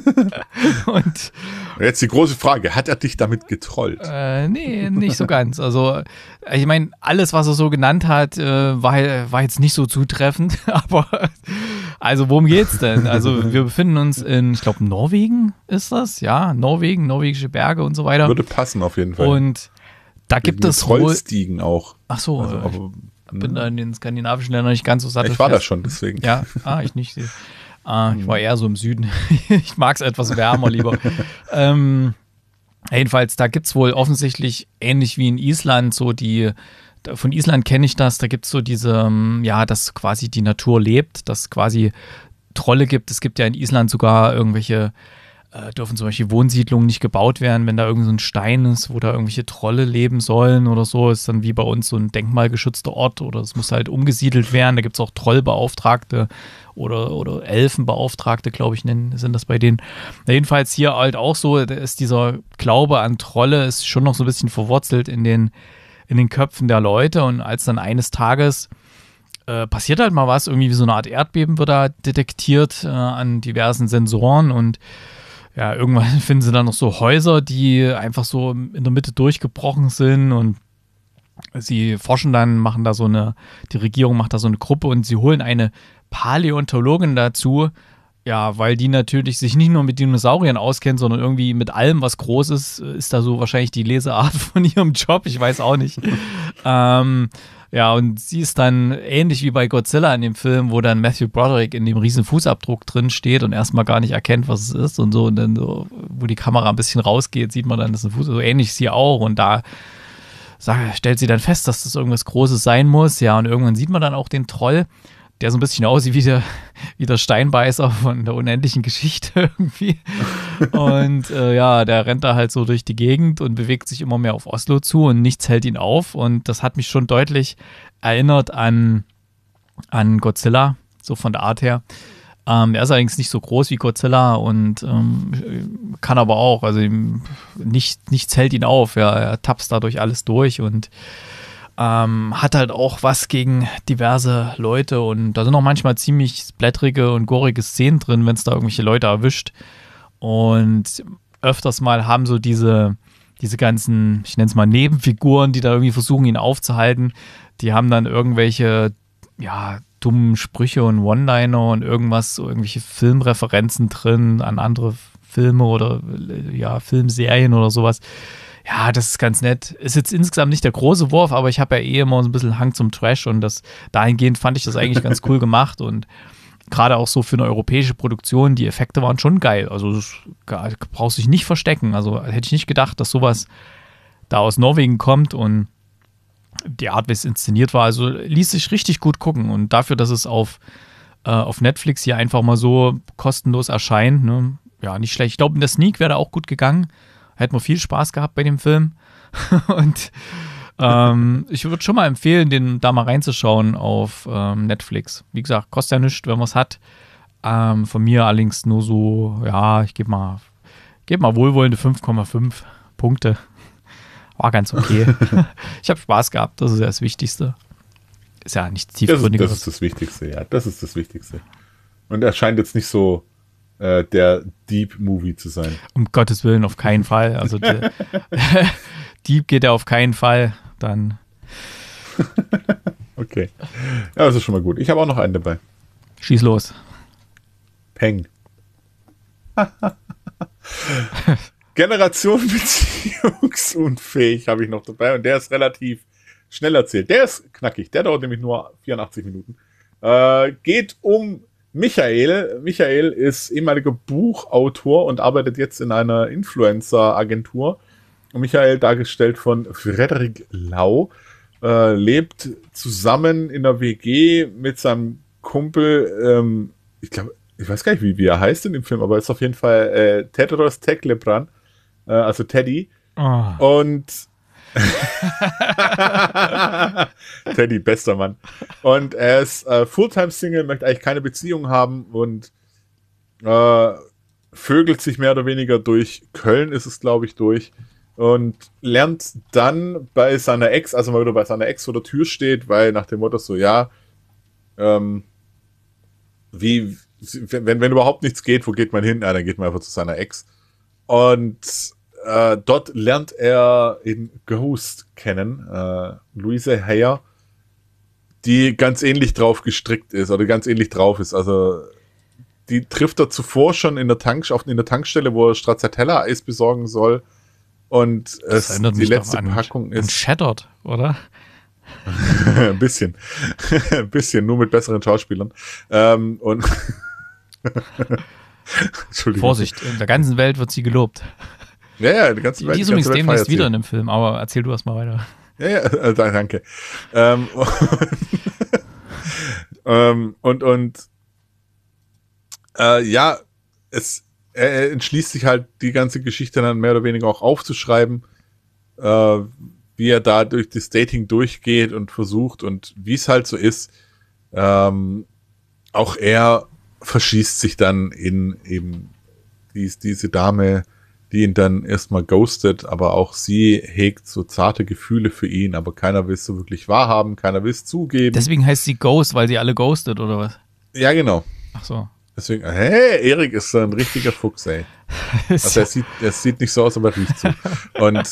und jetzt die große Frage, hat er dich damit getrollt? Äh, nee, nicht so ganz. Also äh, ich meine, alles, was er so genannt hat, äh, war, war jetzt nicht so zutreffend, aber also worum geht's denn? Also wir befinden uns in, ich glaube, Norwegen ist das, ja, Norwegen, norwegische Berge und so weiter. Würde passen auf jeden Fall. Und da Wegen gibt es Trollstiegen wohl, auch. Ach so. Also, bin mhm. da in den skandinavischen Ländern nicht ganz so satt. Ich war da schon, deswegen. Ja, ah, ich nicht. Ah, ich mhm. war eher so im Süden. ich mag es etwas wärmer lieber. ähm, jedenfalls, da gibt es wohl offensichtlich, ähnlich wie in Island, so die, von Island kenne ich das, da gibt es so diese, ähm, ja, dass quasi die Natur lebt, dass quasi Trolle gibt. Es gibt ja in Island sogar irgendwelche äh, dürfen zum Beispiel Wohnsiedlungen nicht gebaut werden, wenn da irgendein so Stein ist, wo da irgendwelche Trolle leben sollen oder so, ist dann wie bei uns so ein denkmalgeschützter Ort oder es muss halt umgesiedelt werden. Da gibt es auch Trollbeauftragte oder, oder Elfenbeauftragte, glaube ich, nennen, sind das bei denen. Jedenfalls hier halt auch so, ist dieser Glaube an Trolle ist schon noch so ein bisschen verwurzelt in den, in den Köpfen der Leute und als dann eines Tages äh, passiert halt mal was, irgendwie wie so eine Art Erdbeben wird da detektiert äh, an diversen Sensoren und ja, irgendwann finden sie dann noch so Häuser, die einfach so in der Mitte durchgebrochen sind und sie forschen dann, machen da so eine, die Regierung macht da so eine Gruppe und sie holen eine Paläontologin dazu, ja, weil die natürlich sich nicht nur mit Dinosauriern auskennt, sondern irgendwie mit allem, was groß ist, ist da so wahrscheinlich die Leseart von ihrem Job. Ich weiß auch nicht. ähm, ja, und sie ist dann ähnlich wie bei Godzilla in dem Film, wo dann Matthew Broderick in dem riesen Fußabdruck drin steht und erstmal gar nicht erkennt, was es ist und so. Und dann so, wo die Kamera ein bisschen rausgeht, sieht man dann, dass ein Fuß. So ähnlich ist sie auch. Und da stellt sie dann fest, dass das irgendwas Großes sein muss. Ja, und irgendwann sieht man dann auch den Troll, der so ein bisschen aussieht wie der, wie der Steinbeißer von der unendlichen Geschichte irgendwie und äh, ja, der rennt da halt so durch die Gegend und bewegt sich immer mehr auf Oslo zu und nichts hält ihn auf. Und das hat mich schon deutlich erinnert an, an Godzilla, so von der Art her. Ähm, er ist allerdings nicht so groß wie Godzilla und ähm, kann aber auch, also nicht, nichts hält ihn auf. Ja, er tapst dadurch alles durch und ähm, hat halt auch was gegen diverse Leute und da sind auch manchmal ziemlich blättrige und gorige Szenen drin, wenn es da irgendwelche Leute erwischt. Und öfters mal haben so diese, diese ganzen, ich nenne es mal Nebenfiguren, die da irgendwie versuchen, ihn aufzuhalten, die haben dann irgendwelche, ja, dummen Sprüche und One-Liner und irgendwas, so irgendwelche Filmreferenzen drin an andere Filme oder ja, Filmserien oder sowas. Ja, das ist ganz nett. Ist jetzt insgesamt nicht der große Wurf, aber ich habe ja eh immer so ein bisschen Hang zum Trash und das dahingehend fand ich das eigentlich ganz cool gemacht und gerade auch so für eine europäische Produktion, die Effekte waren schon geil. Also das brauchst dich nicht verstecken. Also hätte ich nicht gedacht, dass sowas da aus Norwegen kommt und die Art, wie es inszeniert war, also ließ sich richtig gut gucken. Und dafür, dass es auf, äh, auf Netflix hier einfach mal so kostenlos erscheint, ne? ja, nicht schlecht. Ich glaube, in der Sneak wäre da auch gut gegangen. Hätten wir viel Spaß gehabt bei dem Film. und ähm, ich würde schon mal empfehlen, den da mal reinzuschauen auf ähm, Netflix. Wie gesagt, kostet ja nichts, wenn man es hat. Ähm, von mir allerdings nur so, ja, ich gebe mal, geb mal wohlwollende 5,5 Punkte. War ganz okay. ich habe Spaß gehabt, das ist ja das Wichtigste. Ist ja nicht tiefgründig. Das, das, ist das Wichtigste, ja, das ist das Wichtigste. Und er scheint jetzt nicht so äh, der Deep Movie zu sein. Um Gottes Willen, auf keinen Fall. Also der, Deep geht er auf keinen Fall dann. okay. Ja, das ist schon mal gut. Ich habe auch noch einen dabei. Schieß los. Peng. Generation beziehungsunfähig habe ich noch dabei und der ist relativ schnell erzählt. Der ist knackig, der dauert nämlich nur 84 Minuten. Äh, geht um Michael. Michael ist ehemaliger Buchautor und arbeitet jetzt in einer Influencer-Agentur Michael, dargestellt von Frederik Lau, äh, lebt zusammen in der WG mit seinem Kumpel, ähm, ich glaube, ich weiß gar nicht, wie, wie er heißt in dem Film, aber ist auf jeden Fall äh, Tedros Teklebran, äh, also Teddy. Oh. Und Teddy, bester Mann. Und er ist äh, Fulltime-Single, möchte eigentlich keine Beziehung haben und äh, vögelt sich mehr oder weniger durch Köln, ist es glaube ich durch und lernt dann bei seiner Ex, also mal wieder bei seiner Ex vor der Tür steht, weil nach dem Motto so, ja, ähm, wie, wenn, wenn überhaupt nichts geht, wo geht man hin? Ja, ah, dann geht man einfach zu seiner Ex. Und äh, dort lernt er in Ghost kennen, äh, Luise Heyer, die ganz ähnlich drauf gestrickt ist oder ganz ähnlich drauf ist. Also die trifft er zuvor schon in der, Tank, in der Tankstelle, wo er Stracciatella Eis besorgen soll und das es, die letzte an, Packung ist. Shattered, oder? ein bisschen. ein bisschen, nur mit besseren Schauspielern. Ähm, und. Vorsicht, in der ganzen Welt wird sie gelobt. Ja, ja, die ganze Welt. Die ist übrigens demnächst wieder in dem Film, aber erzähl du erst mal weiter. Ja, ja, äh, danke. Ähm, und, ähm, und, und äh, ja, es, er entschließt sich halt, die ganze Geschichte dann mehr oder weniger auch aufzuschreiben, äh, wie er da durch das Dating durchgeht und versucht und wie es halt so ist. Ähm, auch er verschießt sich dann in eben dies, diese Dame, die ihn dann erstmal ghostet, aber auch sie hegt so zarte Gefühle für ihn, aber keiner will es so wirklich wahrhaben, keiner will es zugeben. Deswegen heißt sie Ghost, weil sie alle ghostet, oder was? Ja, genau. Ach so. Deswegen, hey, Erik ist so ein richtiger Fuchs, ey. Also er sieht, er sieht nicht so aus, aber riecht so. Und,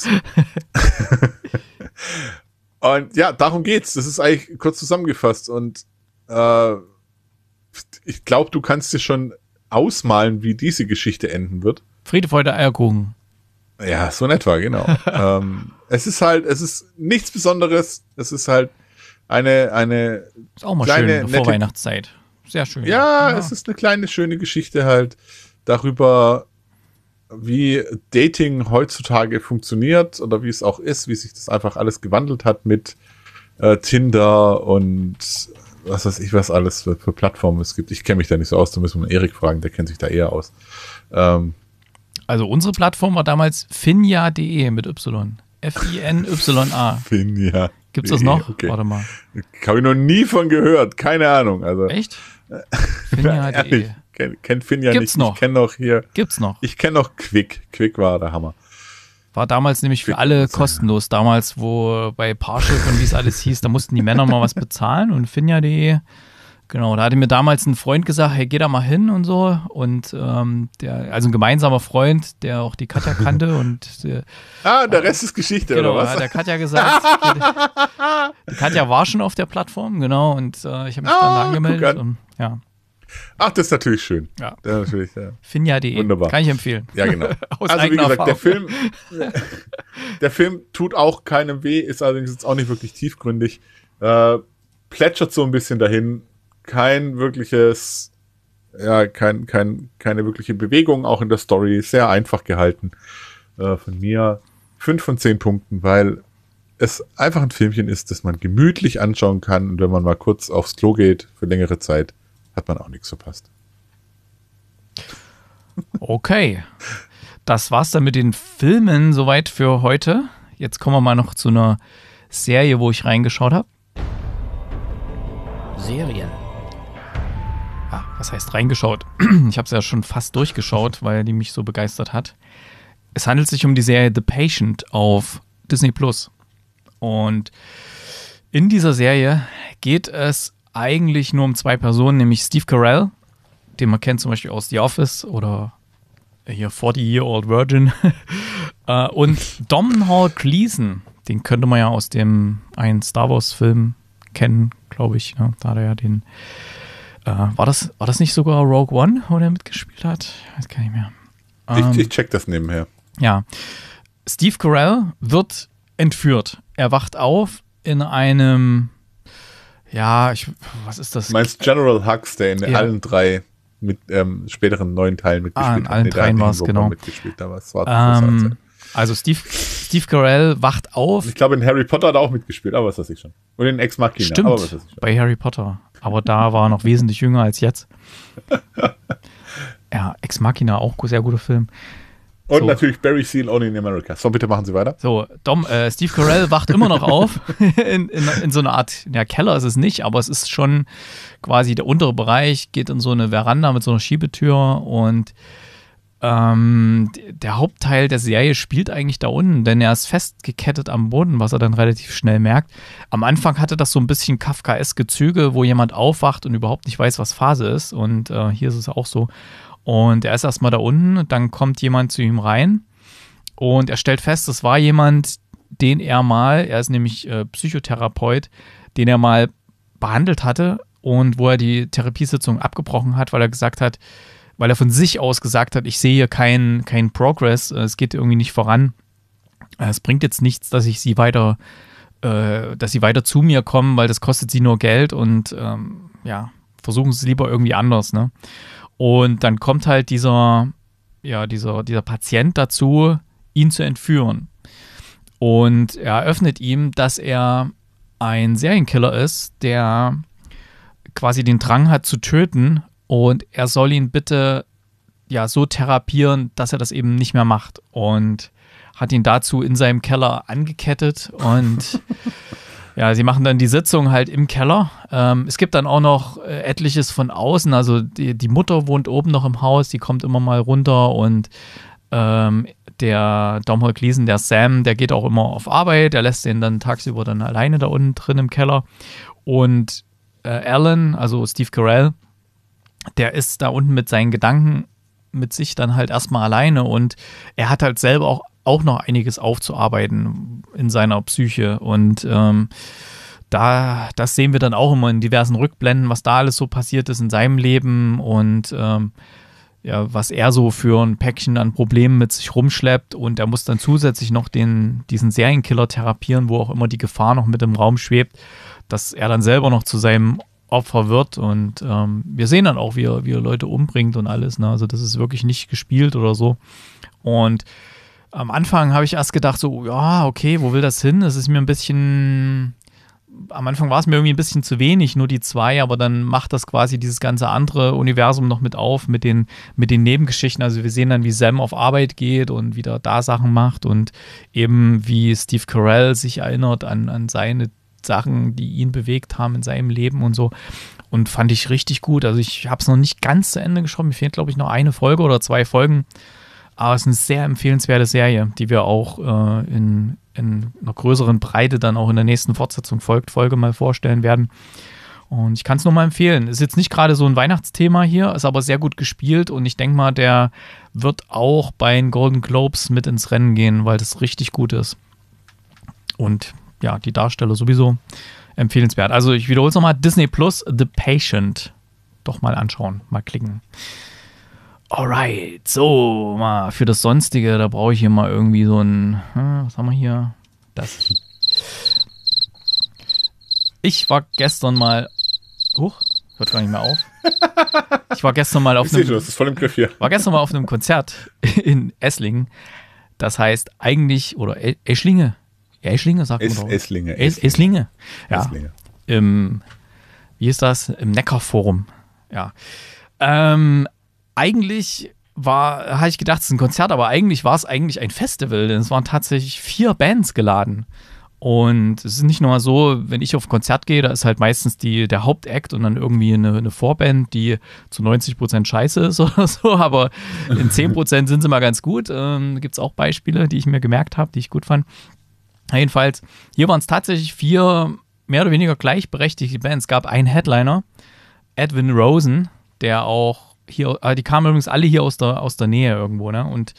und ja, darum geht's. Das ist eigentlich kurz zusammengefasst. Und äh, ich glaube, du kannst dir schon ausmalen, wie diese Geschichte enden wird. Friede, Freude, Eierkuchen. Ja, so in etwa, genau. ähm, es ist halt, es ist nichts Besonderes. Es ist halt eine, eine ist auch mal kleine, schön, nette Vorweihnachtszeit sehr schön. Ja, ja, es ist eine kleine, schöne Geschichte halt darüber, wie Dating heutzutage funktioniert oder wie es auch ist, wie sich das einfach alles gewandelt hat mit äh, Tinder und äh, was weiß ich, was alles für, für Plattformen es gibt. Ich kenne mich da nicht so aus, da müssen wir Erik fragen, der kennt sich da eher aus. Ähm, also unsere Plattform war damals finja.de mit Y. F-I-N-Y-A. Finja. es das noch? Okay. Warte mal. Habe ich noch nie von gehört. Keine Ahnung. Also, Echt? Finja.de. Kenn, kenn Finja Gibt's nicht. Noch. Ich kenne noch hier. Gibt's noch. Ich kenne noch Quick. Quick war der Hammer. War damals nämlich für alle kostenlos. Damals, wo bei Parship und wie es alles hieß, da mussten die Männer mal was bezahlen und Finja.de Genau, da hatte mir damals ein Freund gesagt, hey, geh da mal hin und so. Und ähm, der, also ein gemeinsamer Freund, der auch die Katja kannte und der, äh, Ah, der Rest ist Geschichte, genau, oder was? Hat der Katja gesagt. die, Katja war schon auf der Plattform, genau, und äh, ich habe mich ah, dann da ah, angemeldet. An. Und, ja. Ach, das ist natürlich schön. Ja. ja natürlich, ja. Finja.de. Wunderbar. Kann ich empfehlen. Ja, genau. also, wie gesagt, der Film, der Film tut auch keinem weh, ist allerdings jetzt auch nicht wirklich tiefgründig. Äh, plätschert so ein bisschen dahin, kein wirkliches, ja, kein, kein, keine wirkliche Bewegung, auch in der Story, sehr einfach gehalten. Äh, von mir fünf von zehn Punkten, weil es einfach ein Filmchen ist, das man gemütlich anschauen kann und wenn man mal kurz aufs Klo geht für längere Zeit, hat man auch nichts verpasst. Okay. Das war's dann mit den Filmen soweit für heute. Jetzt kommen wir mal noch zu einer Serie, wo ich reingeschaut habe. Serien was heißt reingeschaut? Ich habe es ja schon fast durchgeschaut, weil die mich so begeistert hat. Es handelt sich um die Serie The Patient auf Disney Plus. Und in dieser Serie geht es eigentlich nur um zwei Personen, nämlich Steve Carell, den man kennt zum Beispiel aus The Office oder äh, hier 40-Year-Old Virgin, äh, und Dom Hall Gleason, den könnte man ja aus dem einen Star Wars-Film kennen, glaube ich. Ne? Da hat er ja den äh, war, das, war das nicht sogar Rogue One, wo der mitgespielt hat? Ich weiß gar nicht mehr. Ähm, ich, ich check das nebenher. Ja. Steve Carell wird entführt. Er wacht auf in einem. Ja, ich, was ist das? Meinst General Hux, der in ja. allen drei mit ähm, späteren neuen Teilen mitgespielt ah, in hat. Allen nee, dreien war es, genau. Mitgespielt, aber es war ähm, also Steve, Steve Carell wacht auf. Ich glaube, in Harry Potter hat er auch mitgespielt, aber was weiß ich schon. Und in Ex Machina, Stimmt, aber was weiß ich schon. Bei Harry Potter. Aber da war er noch wesentlich jünger als jetzt. Ja, Ex Machina, auch sehr guter Film. Und so. natürlich Barry Seal Only in America. So, bitte machen Sie weiter. So, Dom, äh, Steve Carell wacht immer noch auf in, in, in, so einer Art, ja, Keller ist es nicht, aber es ist schon quasi der untere Bereich, geht in so eine Veranda mit so einer Schiebetür und ähm, der Hauptteil der Serie spielt eigentlich da unten, denn er ist festgekettet am Boden, was er dann relativ schnell merkt. Am Anfang hatte das so ein bisschen Kafkaeske Züge, wo jemand aufwacht und überhaupt nicht weiß, was Phase ist. Und äh, hier ist es auch so. Und er ist erstmal da unten, dann kommt jemand zu ihm rein und er stellt fest, es war jemand, den er mal, er ist nämlich äh, Psychotherapeut, den er mal behandelt hatte und wo er die Therapiesitzung abgebrochen hat, weil er gesagt hat, weil er von sich aus gesagt hat, ich sehe hier keinen kein Progress, äh, es geht irgendwie nicht voran. Äh, es bringt jetzt nichts, dass ich sie weiter, äh, dass sie weiter zu mir kommen, weil das kostet sie nur Geld und ähm, ja, versuchen sie es lieber irgendwie anders, ne? Und dann kommt halt dieser, ja, dieser, dieser Patient dazu, ihn zu entführen. Und er eröffnet ihm, dass er ein Serienkiller ist, der quasi den Drang hat zu töten, und er soll ihn bitte ja so therapieren, dass er das eben nicht mehr macht. Und hat ihn dazu in seinem Keller angekettet und ja, sie machen dann die Sitzung halt im Keller. Ähm, es gibt dann auch noch äh, etliches von außen. Also die, die, Mutter wohnt oben noch im Haus, die kommt immer mal runter und ähm, der Domhol Gleason, der Sam, der geht auch immer auf Arbeit, der lässt den dann tagsüber dann alleine da unten drin im Keller. Und äh, Alan, also Steve Carell, der ist da unten mit seinen Gedanken mit sich dann halt erstmal alleine und er hat halt selber auch, auch noch einiges aufzuarbeiten in seiner Psyche und ähm, da, das sehen wir dann auch immer in diversen Rückblenden, was da alles so passiert ist in seinem Leben und ähm, ja, was er so für ein Päckchen an Problemen mit sich rumschleppt und er muss dann zusätzlich noch den, diesen Serienkiller therapieren, wo auch immer die Gefahr noch mit im Raum schwebt, dass er dann selber noch zu seinem Opfer wird. Und ähm, wir sehen dann auch, wie er, wie er Leute umbringt und alles. Ne? Also das ist wirklich nicht gespielt oder so. Und am Anfang habe ich erst gedacht, so, ja, okay, wo will das hin? Das ist mir ein bisschen. Am Anfang war es mir irgendwie ein bisschen zu wenig, nur die zwei, aber dann macht das quasi dieses ganze andere Universum noch mit auf, mit den, mit den Nebengeschichten. Also wir sehen dann, wie Sam auf Arbeit geht und wieder da Sachen macht und eben wie Steve Carell sich erinnert an, an seine Sachen, die ihn bewegt haben in seinem Leben und so. Und fand ich richtig gut. Also ich habe es noch nicht ganz zu Ende geschrieben. Mir fehlt, glaube ich, noch eine Folge oder zwei Folgen. Aber es ist eine sehr empfehlenswerte Serie, die wir auch äh, in, in einer größeren Breite dann auch in der nächsten Fortsetzung folgt, Folge mal vorstellen werden. Und ich kann es nur mal empfehlen. Ist jetzt nicht gerade so ein Weihnachtsthema hier, ist aber sehr gut gespielt und ich denke mal, der wird auch bei den Golden Globes mit ins Rennen gehen, weil das richtig gut ist. Und ja, die Darsteller sowieso empfehlenswert. Also ich wiederhole es nochmal, Disney Plus The Patient. Doch mal anschauen, mal klicken. Alright, so, mal für das Sonstige, da brauche ich hier mal irgendwie so ein, hm, was haben wir hier? Das. Ich war gestern mal, huch, hört gar nicht mehr auf. Ich war gestern mal auf ich einem, du, das ist voll im Griff hier. war gestern mal auf einem Konzert in Esslingen. Das heißt eigentlich, oder Eschlinge, Eschlinge, sagt es, man doch. Esslinge. Es, Esslinge. Ja. Esslinge. Im, ähm, wie ist das? Im Neckarforum. Ja. Ähm, eigentlich war, habe ich gedacht, es ist ein Konzert, aber eigentlich war es eigentlich ein Festival, denn es waren tatsächlich vier Bands geladen. Und es ist nicht nur mal so, wenn ich auf ein Konzert gehe, da ist halt meistens die, der Hauptakt und dann irgendwie eine, eine Vorband, die zu 90% scheiße ist oder so, aber in 10% sind sie mal ganz gut. Ähm, Gibt es auch Beispiele, die ich mir gemerkt habe, die ich gut fand. Jedenfalls, hier waren es tatsächlich vier mehr oder weniger gleichberechtigte Bands. Es gab einen Headliner, Edwin Rosen, der auch hier, äh, die kamen übrigens alle hier aus der, aus der Nähe irgendwo, ne? Und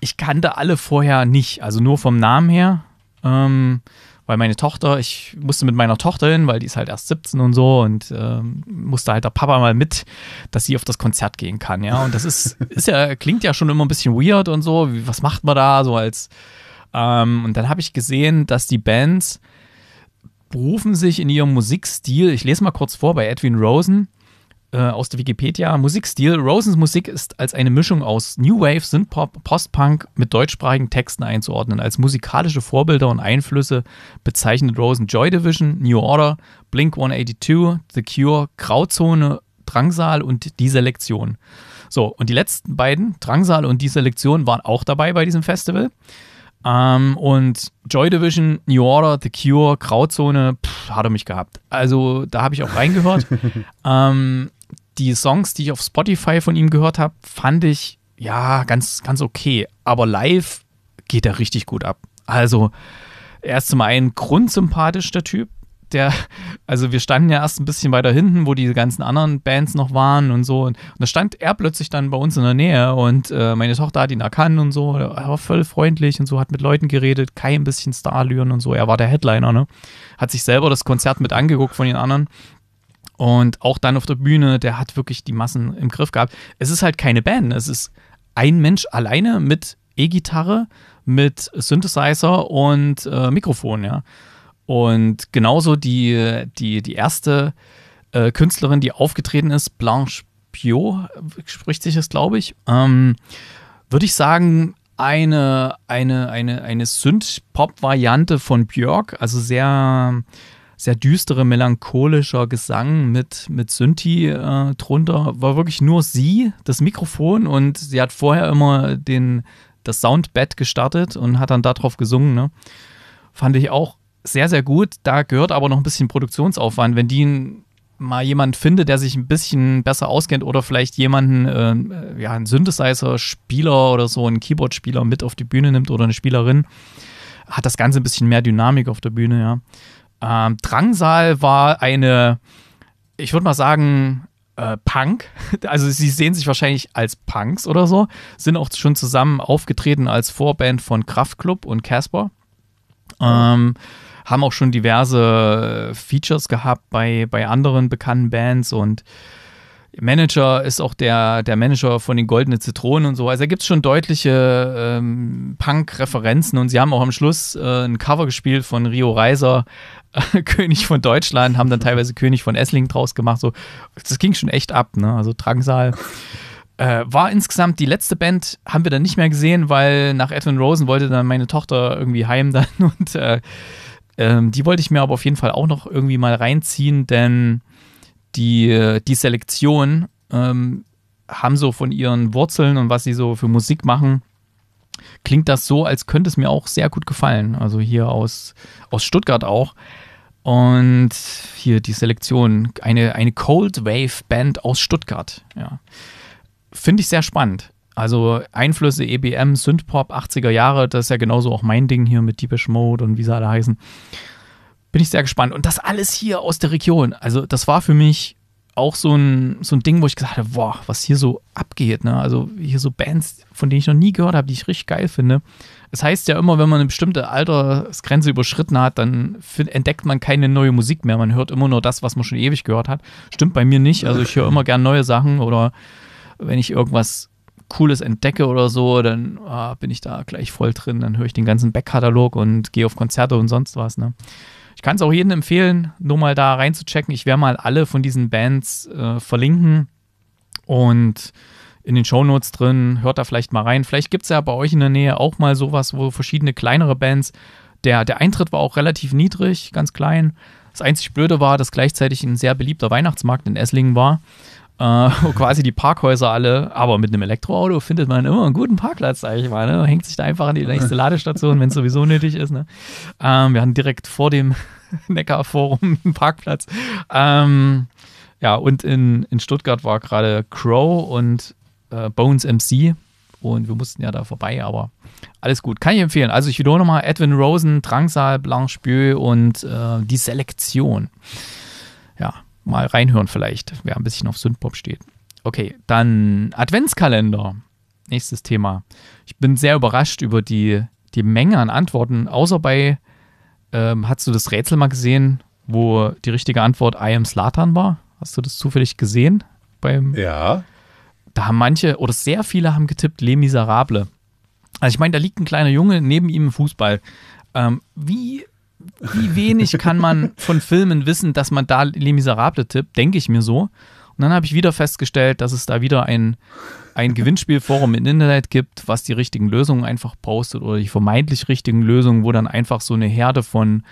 ich kannte alle vorher nicht, also nur vom Namen her. Ähm, weil meine Tochter, ich musste mit meiner Tochter hin, weil die ist halt erst 17 und so und ähm, musste halt der Papa mal mit, dass sie auf das Konzert gehen kann, ja. Und das ist, ist ja, klingt ja schon immer ein bisschen weird und so. Was macht man da so als ähm, und dann habe ich gesehen, dass die Bands berufen sich in ihrem Musikstil, ich lese mal kurz vor bei Edwin Rosen, äh, aus der Wikipedia. Musikstil. Rosens Musik ist als eine Mischung aus New Wave, Synthpop, Postpunk mit deutschsprachigen Texten einzuordnen. Als musikalische Vorbilder und Einflüsse bezeichnet Rosen Joy Division, New Order, Blink 182, The Cure, Grauzone, Drangsal und die Selektion. So, und die letzten beiden, Drangsal und die Selektion, waren auch dabei bei diesem Festival. Ähm, und Joy Division, New Order, The Cure, Grauzone, pff, hat er mich gehabt. Also da habe ich auch reingehört. ähm, die Songs, die ich auf Spotify von ihm gehört habe, fand ich ja ganz, ganz okay. Aber live geht er richtig gut ab. Also, er ist zum einen grundsympathisch der Typ, der, also wir standen ja erst ein bisschen weiter hinten, wo die ganzen anderen Bands noch waren und so. Und, und da stand er plötzlich dann bei uns in der Nähe und äh, meine Tochter hat ihn erkannt und so. Er war voll freundlich und so, hat mit Leuten geredet, kein ein bisschen Starlüren und so. Er war der Headliner, ne? Hat sich selber das Konzert mit angeguckt von den anderen. Und auch dann auf der Bühne, der hat wirklich die Massen im Griff gehabt. Es ist halt keine Band, ne? es ist ein Mensch alleine mit E-Gitarre, mit Synthesizer und äh, Mikrofon, ja. Und genauso die, die, die erste äh, Künstlerin, die aufgetreten ist, Blanche Pio, spricht sich das, glaube ich, ähm, würde ich sagen, eine, eine, eine, eine Synth-Pop-Variante von Björk, also sehr, sehr düstere, melancholischer Gesang mit, mit Synthi äh, drunter, war wirklich nur sie, das Mikrofon und sie hat vorher immer den, das Soundbed gestartet und hat dann darauf gesungen, ne? Fand ich auch sehr, sehr gut. Da gehört aber noch ein bisschen Produktionsaufwand. Wenn die mal jemand findet, der sich ein bisschen besser auskennt oder vielleicht jemanden, äh, äh ja, einen Synthesizer-Spieler oder so, einen Keyboard-Spieler mit auf die Bühne nimmt oder eine Spielerin, hat das Ganze ein bisschen mehr Dynamik auf der Bühne, ja. Ähm, Drangsal war eine, ich würde mal sagen, äh, Punk. Also sie sehen sich wahrscheinlich als Punks oder so, sind auch schon zusammen aufgetreten als Vorband von Kraftklub und Casper. Ähm, haben auch schon diverse äh, Features gehabt bei, bei anderen bekannten Bands und Manager ist auch der, der Manager von den Goldenen Zitronen und so. Also da gibt es schon deutliche ähm, Punk-Referenzen und sie haben auch am Schluss äh, ein Cover gespielt von Rio Reiser, äh, König von Deutschland, haben dann teilweise König von Essling draus gemacht. So. Das ging schon echt ab, ne? Also Drangsal. Äh, war insgesamt die letzte Band, haben wir dann nicht mehr gesehen, weil nach Edwin Rosen wollte dann meine Tochter irgendwie heim dann und äh, ähm, die wollte ich mir aber auf jeden Fall auch noch irgendwie mal reinziehen, denn die, äh, die Selektion ähm, haben so von ihren Wurzeln und was sie so für Musik machen, klingt das so, als könnte es mir auch sehr gut gefallen. Also hier aus, aus Stuttgart auch. Und hier die Selektion, eine, eine Cold Wave Band aus Stuttgart. Ja. Finde ich sehr spannend. Also Einflüsse EBM, Synthpop, 80er Jahre, das ist ja genauso auch mein Ding hier mit Deepish Mode und wie sie alle heißen. Bin ich sehr gespannt. Und das alles hier aus der Region. Also das war für mich auch so ein, so ein Ding, wo ich gesagt habe, boah, was hier so abgeht. Ne? Also hier so Bands, von denen ich noch nie gehört habe, die ich richtig geil finde. Es das heißt ja immer, wenn man eine bestimmte Altersgrenze überschritten hat, dann entdeckt man keine neue Musik mehr. Man hört immer nur das, was man schon ewig gehört hat. Stimmt bei mir nicht. Also ich höre immer gern neue Sachen oder wenn ich irgendwas Cooles entdecke oder so, dann ah, bin ich da gleich voll drin. Dann höre ich den ganzen Backkatalog und gehe auf Konzerte und sonst was. Ne? Ich kann es auch jedem empfehlen, nur mal da reinzuchecken. Ich werde mal alle von diesen Bands äh, verlinken und in den Shownotes drin. Hört da vielleicht mal rein. Vielleicht gibt es ja bei euch in der Nähe auch mal sowas, wo verschiedene kleinere Bands. Der, der Eintritt war auch relativ niedrig, ganz klein. Das einzig Blöde war, dass gleichzeitig ein sehr beliebter Weihnachtsmarkt in Esslingen war äh, quasi die Parkhäuser alle, aber mit einem Elektroauto findet man immer einen guten Parkplatz, sag ich mal. Ne? Hängt sich da einfach an die nächste Ladestation, wenn es sowieso nötig ist. Ne? Ähm, wir haben direkt vor dem Neckarforum einen Parkplatz. Ähm, ja, und in, in Stuttgart war gerade Crow und äh, Bones MC und wir mussten ja da vorbei, aber alles gut. Kann ich empfehlen. Also ich wiederhole nochmal Edwin Rosen, Drangsal, Blanche Bieu und äh, die Selektion mal reinhören vielleicht, wer ein bisschen auf Synthpop steht. Okay, dann Adventskalender. Nächstes Thema. Ich bin sehr überrascht über die, die Menge an Antworten, außer bei, ähm, hast du das Rätsel mal gesehen, wo die richtige Antwort I am Slatan war? Hast du das zufällig gesehen? Beim ja. Da haben manche oder sehr viele haben getippt Le Miserable. Also ich meine, da liegt ein kleiner Junge neben ihm im Fußball. Ähm, wie wie wenig kann man von Filmen wissen, dass man da Les Miserable tippt, denke ich mir so. Und dann habe ich wieder festgestellt, dass es da wieder ein, ein Gewinnspielforum im Internet gibt, was die richtigen Lösungen einfach postet oder die vermeintlich richtigen Lösungen, wo dann einfach so eine Herde von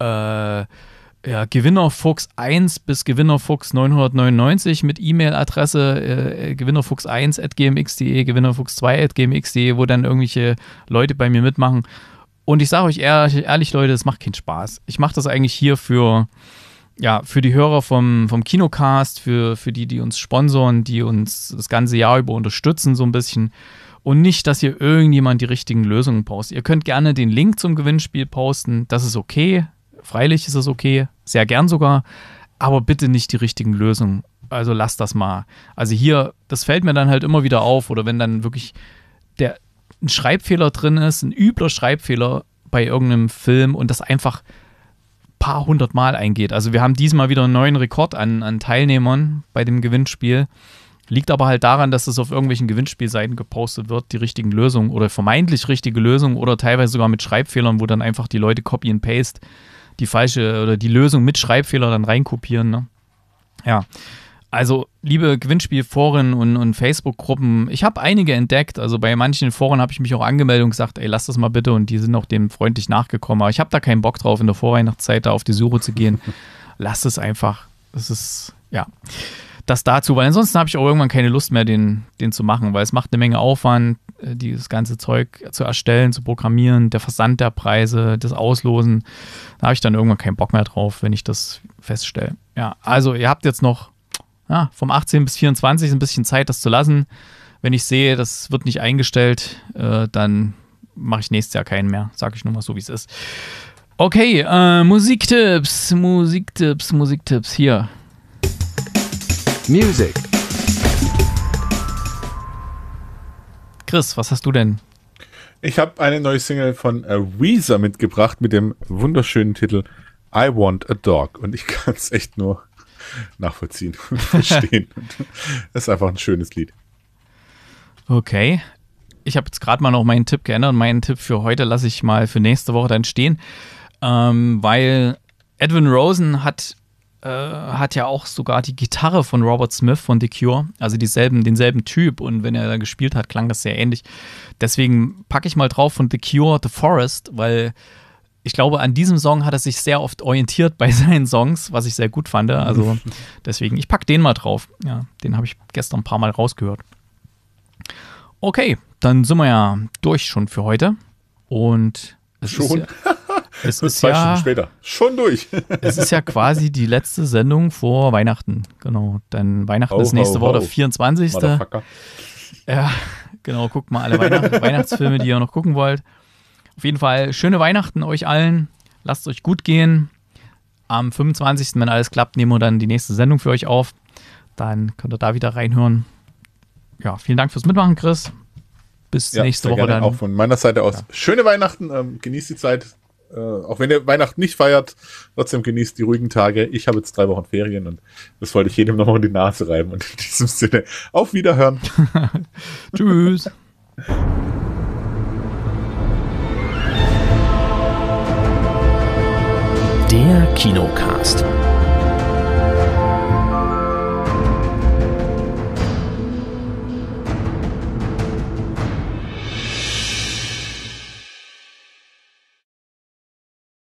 äh, ja, Gewinnerfuchs 1 bis Gewinnerfuchs 999 mit E-Mail-Adresse äh, gewinnerfuchs 1gmxde gewinnerfuchs 2gmxde wo dann irgendwelche Leute bei mir mitmachen und ich sage euch ehrlich, ehrlich, Leute, es macht keinen Spaß. Ich mache das eigentlich hier für, ja, für die Hörer vom, vom Kinocast, für, für die, die uns sponsoren, die uns das ganze Jahr über unterstützen, so ein bisschen. Und nicht, dass hier irgendjemand die richtigen Lösungen postet. Ihr könnt gerne den Link zum Gewinnspiel posten. Das ist okay. Freilich ist es okay. Sehr gern sogar. Aber bitte nicht die richtigen Lösungen. Also lasst das mal. Also hier, das fällt mir dann halt immer wieder auf. Oder wenn dann wirklich der, ein Schreibfehler drin ist, ein übler Schreibfehler bei irgendeinem Film und das einfach paar hundert Mal eingeht. Also wir haben diesmal wieder einen neuen Rekord an, an Teilnehmern bei dem Gewinnspiel. Liegt aber halt daran, dass es auf irgendwelchen Gewinnspielseiten gepostet wird, die richtigen Lösungen oder vermeintlich richtige Lösungen oder teilweise sogar mit Schreibfehlern, wo dann einfach die Leute Copy and Paste die falsche oder die Lösung mit Schreibfehler dann reinkopieren. Ne? Ja. Also, liebe Gewinnspielforen und, und Facebook-Gruppen, ich habe einige entdeckt. Also bei manchen Foren habe ich mich auch angemeldet und gesagt, ey, lass das mal bitte. Und die sind auch dem freundlich nachgekommen. Aber ich habe da keinen Bock drauf, in der Vorweihnachtszeit da auf die Suche zu gehen. lass es einfach. Das ist, ja. Das dazu, weil ansonsten habe ich auch irgendwann keine Lust mehr, den, den zu machen, weil es macht eine Menge Aufwand, äh, dieses ganze Zeug zu erstellen, zu programmieren, der Versand der Preise, das Auslosen. Da habe ich dann irgendwann keinen Bock mehr drauf, wenn ich das feststelle. Ja, also ihr habt jetzt noch ja, vom 18 bis 24 ist ein bisschen Zeit, das zu lassen. Wenn ich sehe, das wird nicht eingestellt, äh, dann mache ich nächstes Jahr keinen mehr. Sage ich nur mal so, wie es ist. Okay, äh, Musiktipps, Musiktipps, Musiktipps hier. Music. Chris, was hast du denn? Ich habe eine neue Single von äh, Weezer mitgebracht mit dem wunderschönen Titel I Want a Dog. Und ich kann es echt nur nachvollziehen und verstehen. das ist einfach ein schönes Lied. Okay. Ich habe jetzt gerade mal noch meinen Tipp geändert. Meinen Tipp für heute lasse ich mal für nächste Woche dann stehen, ähm, weil Edwin Rosen hat, äh, hat ja auch sogar die Gitarre von Robert Smith von The Cure, also dieselben, denselben Typ. Und wenn er da gespielt hat, klang das sehr ähnlich. Deswegen packe ich mal drauf von The Cure The Forest, weil ich glaube, an diesem Song hat er sich sehr oft orientiert bei seinen Songs, was ich sehr gut fand. Also deswegen, ich packe den mal drauf. Ja, den habe ich gestern ein paar Mal rausgehört. Okay, dann sind wir ja durch schon für heute. Und es schon? Ist ja, es ist zwei ja, Stunden später. Schon durch. es ist ja quasi die letzte Sendung vor Weihnachten. Genau. Dann Weihnachten oh, ist nächste oh, Woche, oh. 24. Ja, genau. Guckt mal alle Weihnacht Weihnachtsfilme, die ihr noch gucken wollt. Auf jeden Fall schöne Weihnachten euch allen. Lasst es euch gut gehen. Am 25., wenn alles klappt, nehmen wir dann die nächste Sendung für euch auf. Dann könnt ihr da wieder reinhören. Ja, vielen Dank fürs Mitmachen, Chris. Bis ja, nächste Woche dann. Auch von meiner Seite aus. Ja. Schöne Weihnachten, ähm, genießt die Zeit. Äh, auch wenn ihr Weihnachten nicht feiert, trotzdem genießt die ruhigen Tage. Ich habe jetzt drei Wochen Ferien und das wollte ich jedem nochmal in die Nase reiben. Und in diesem Sinne, auf Wiederhören. Tschüss. Der Kinocast.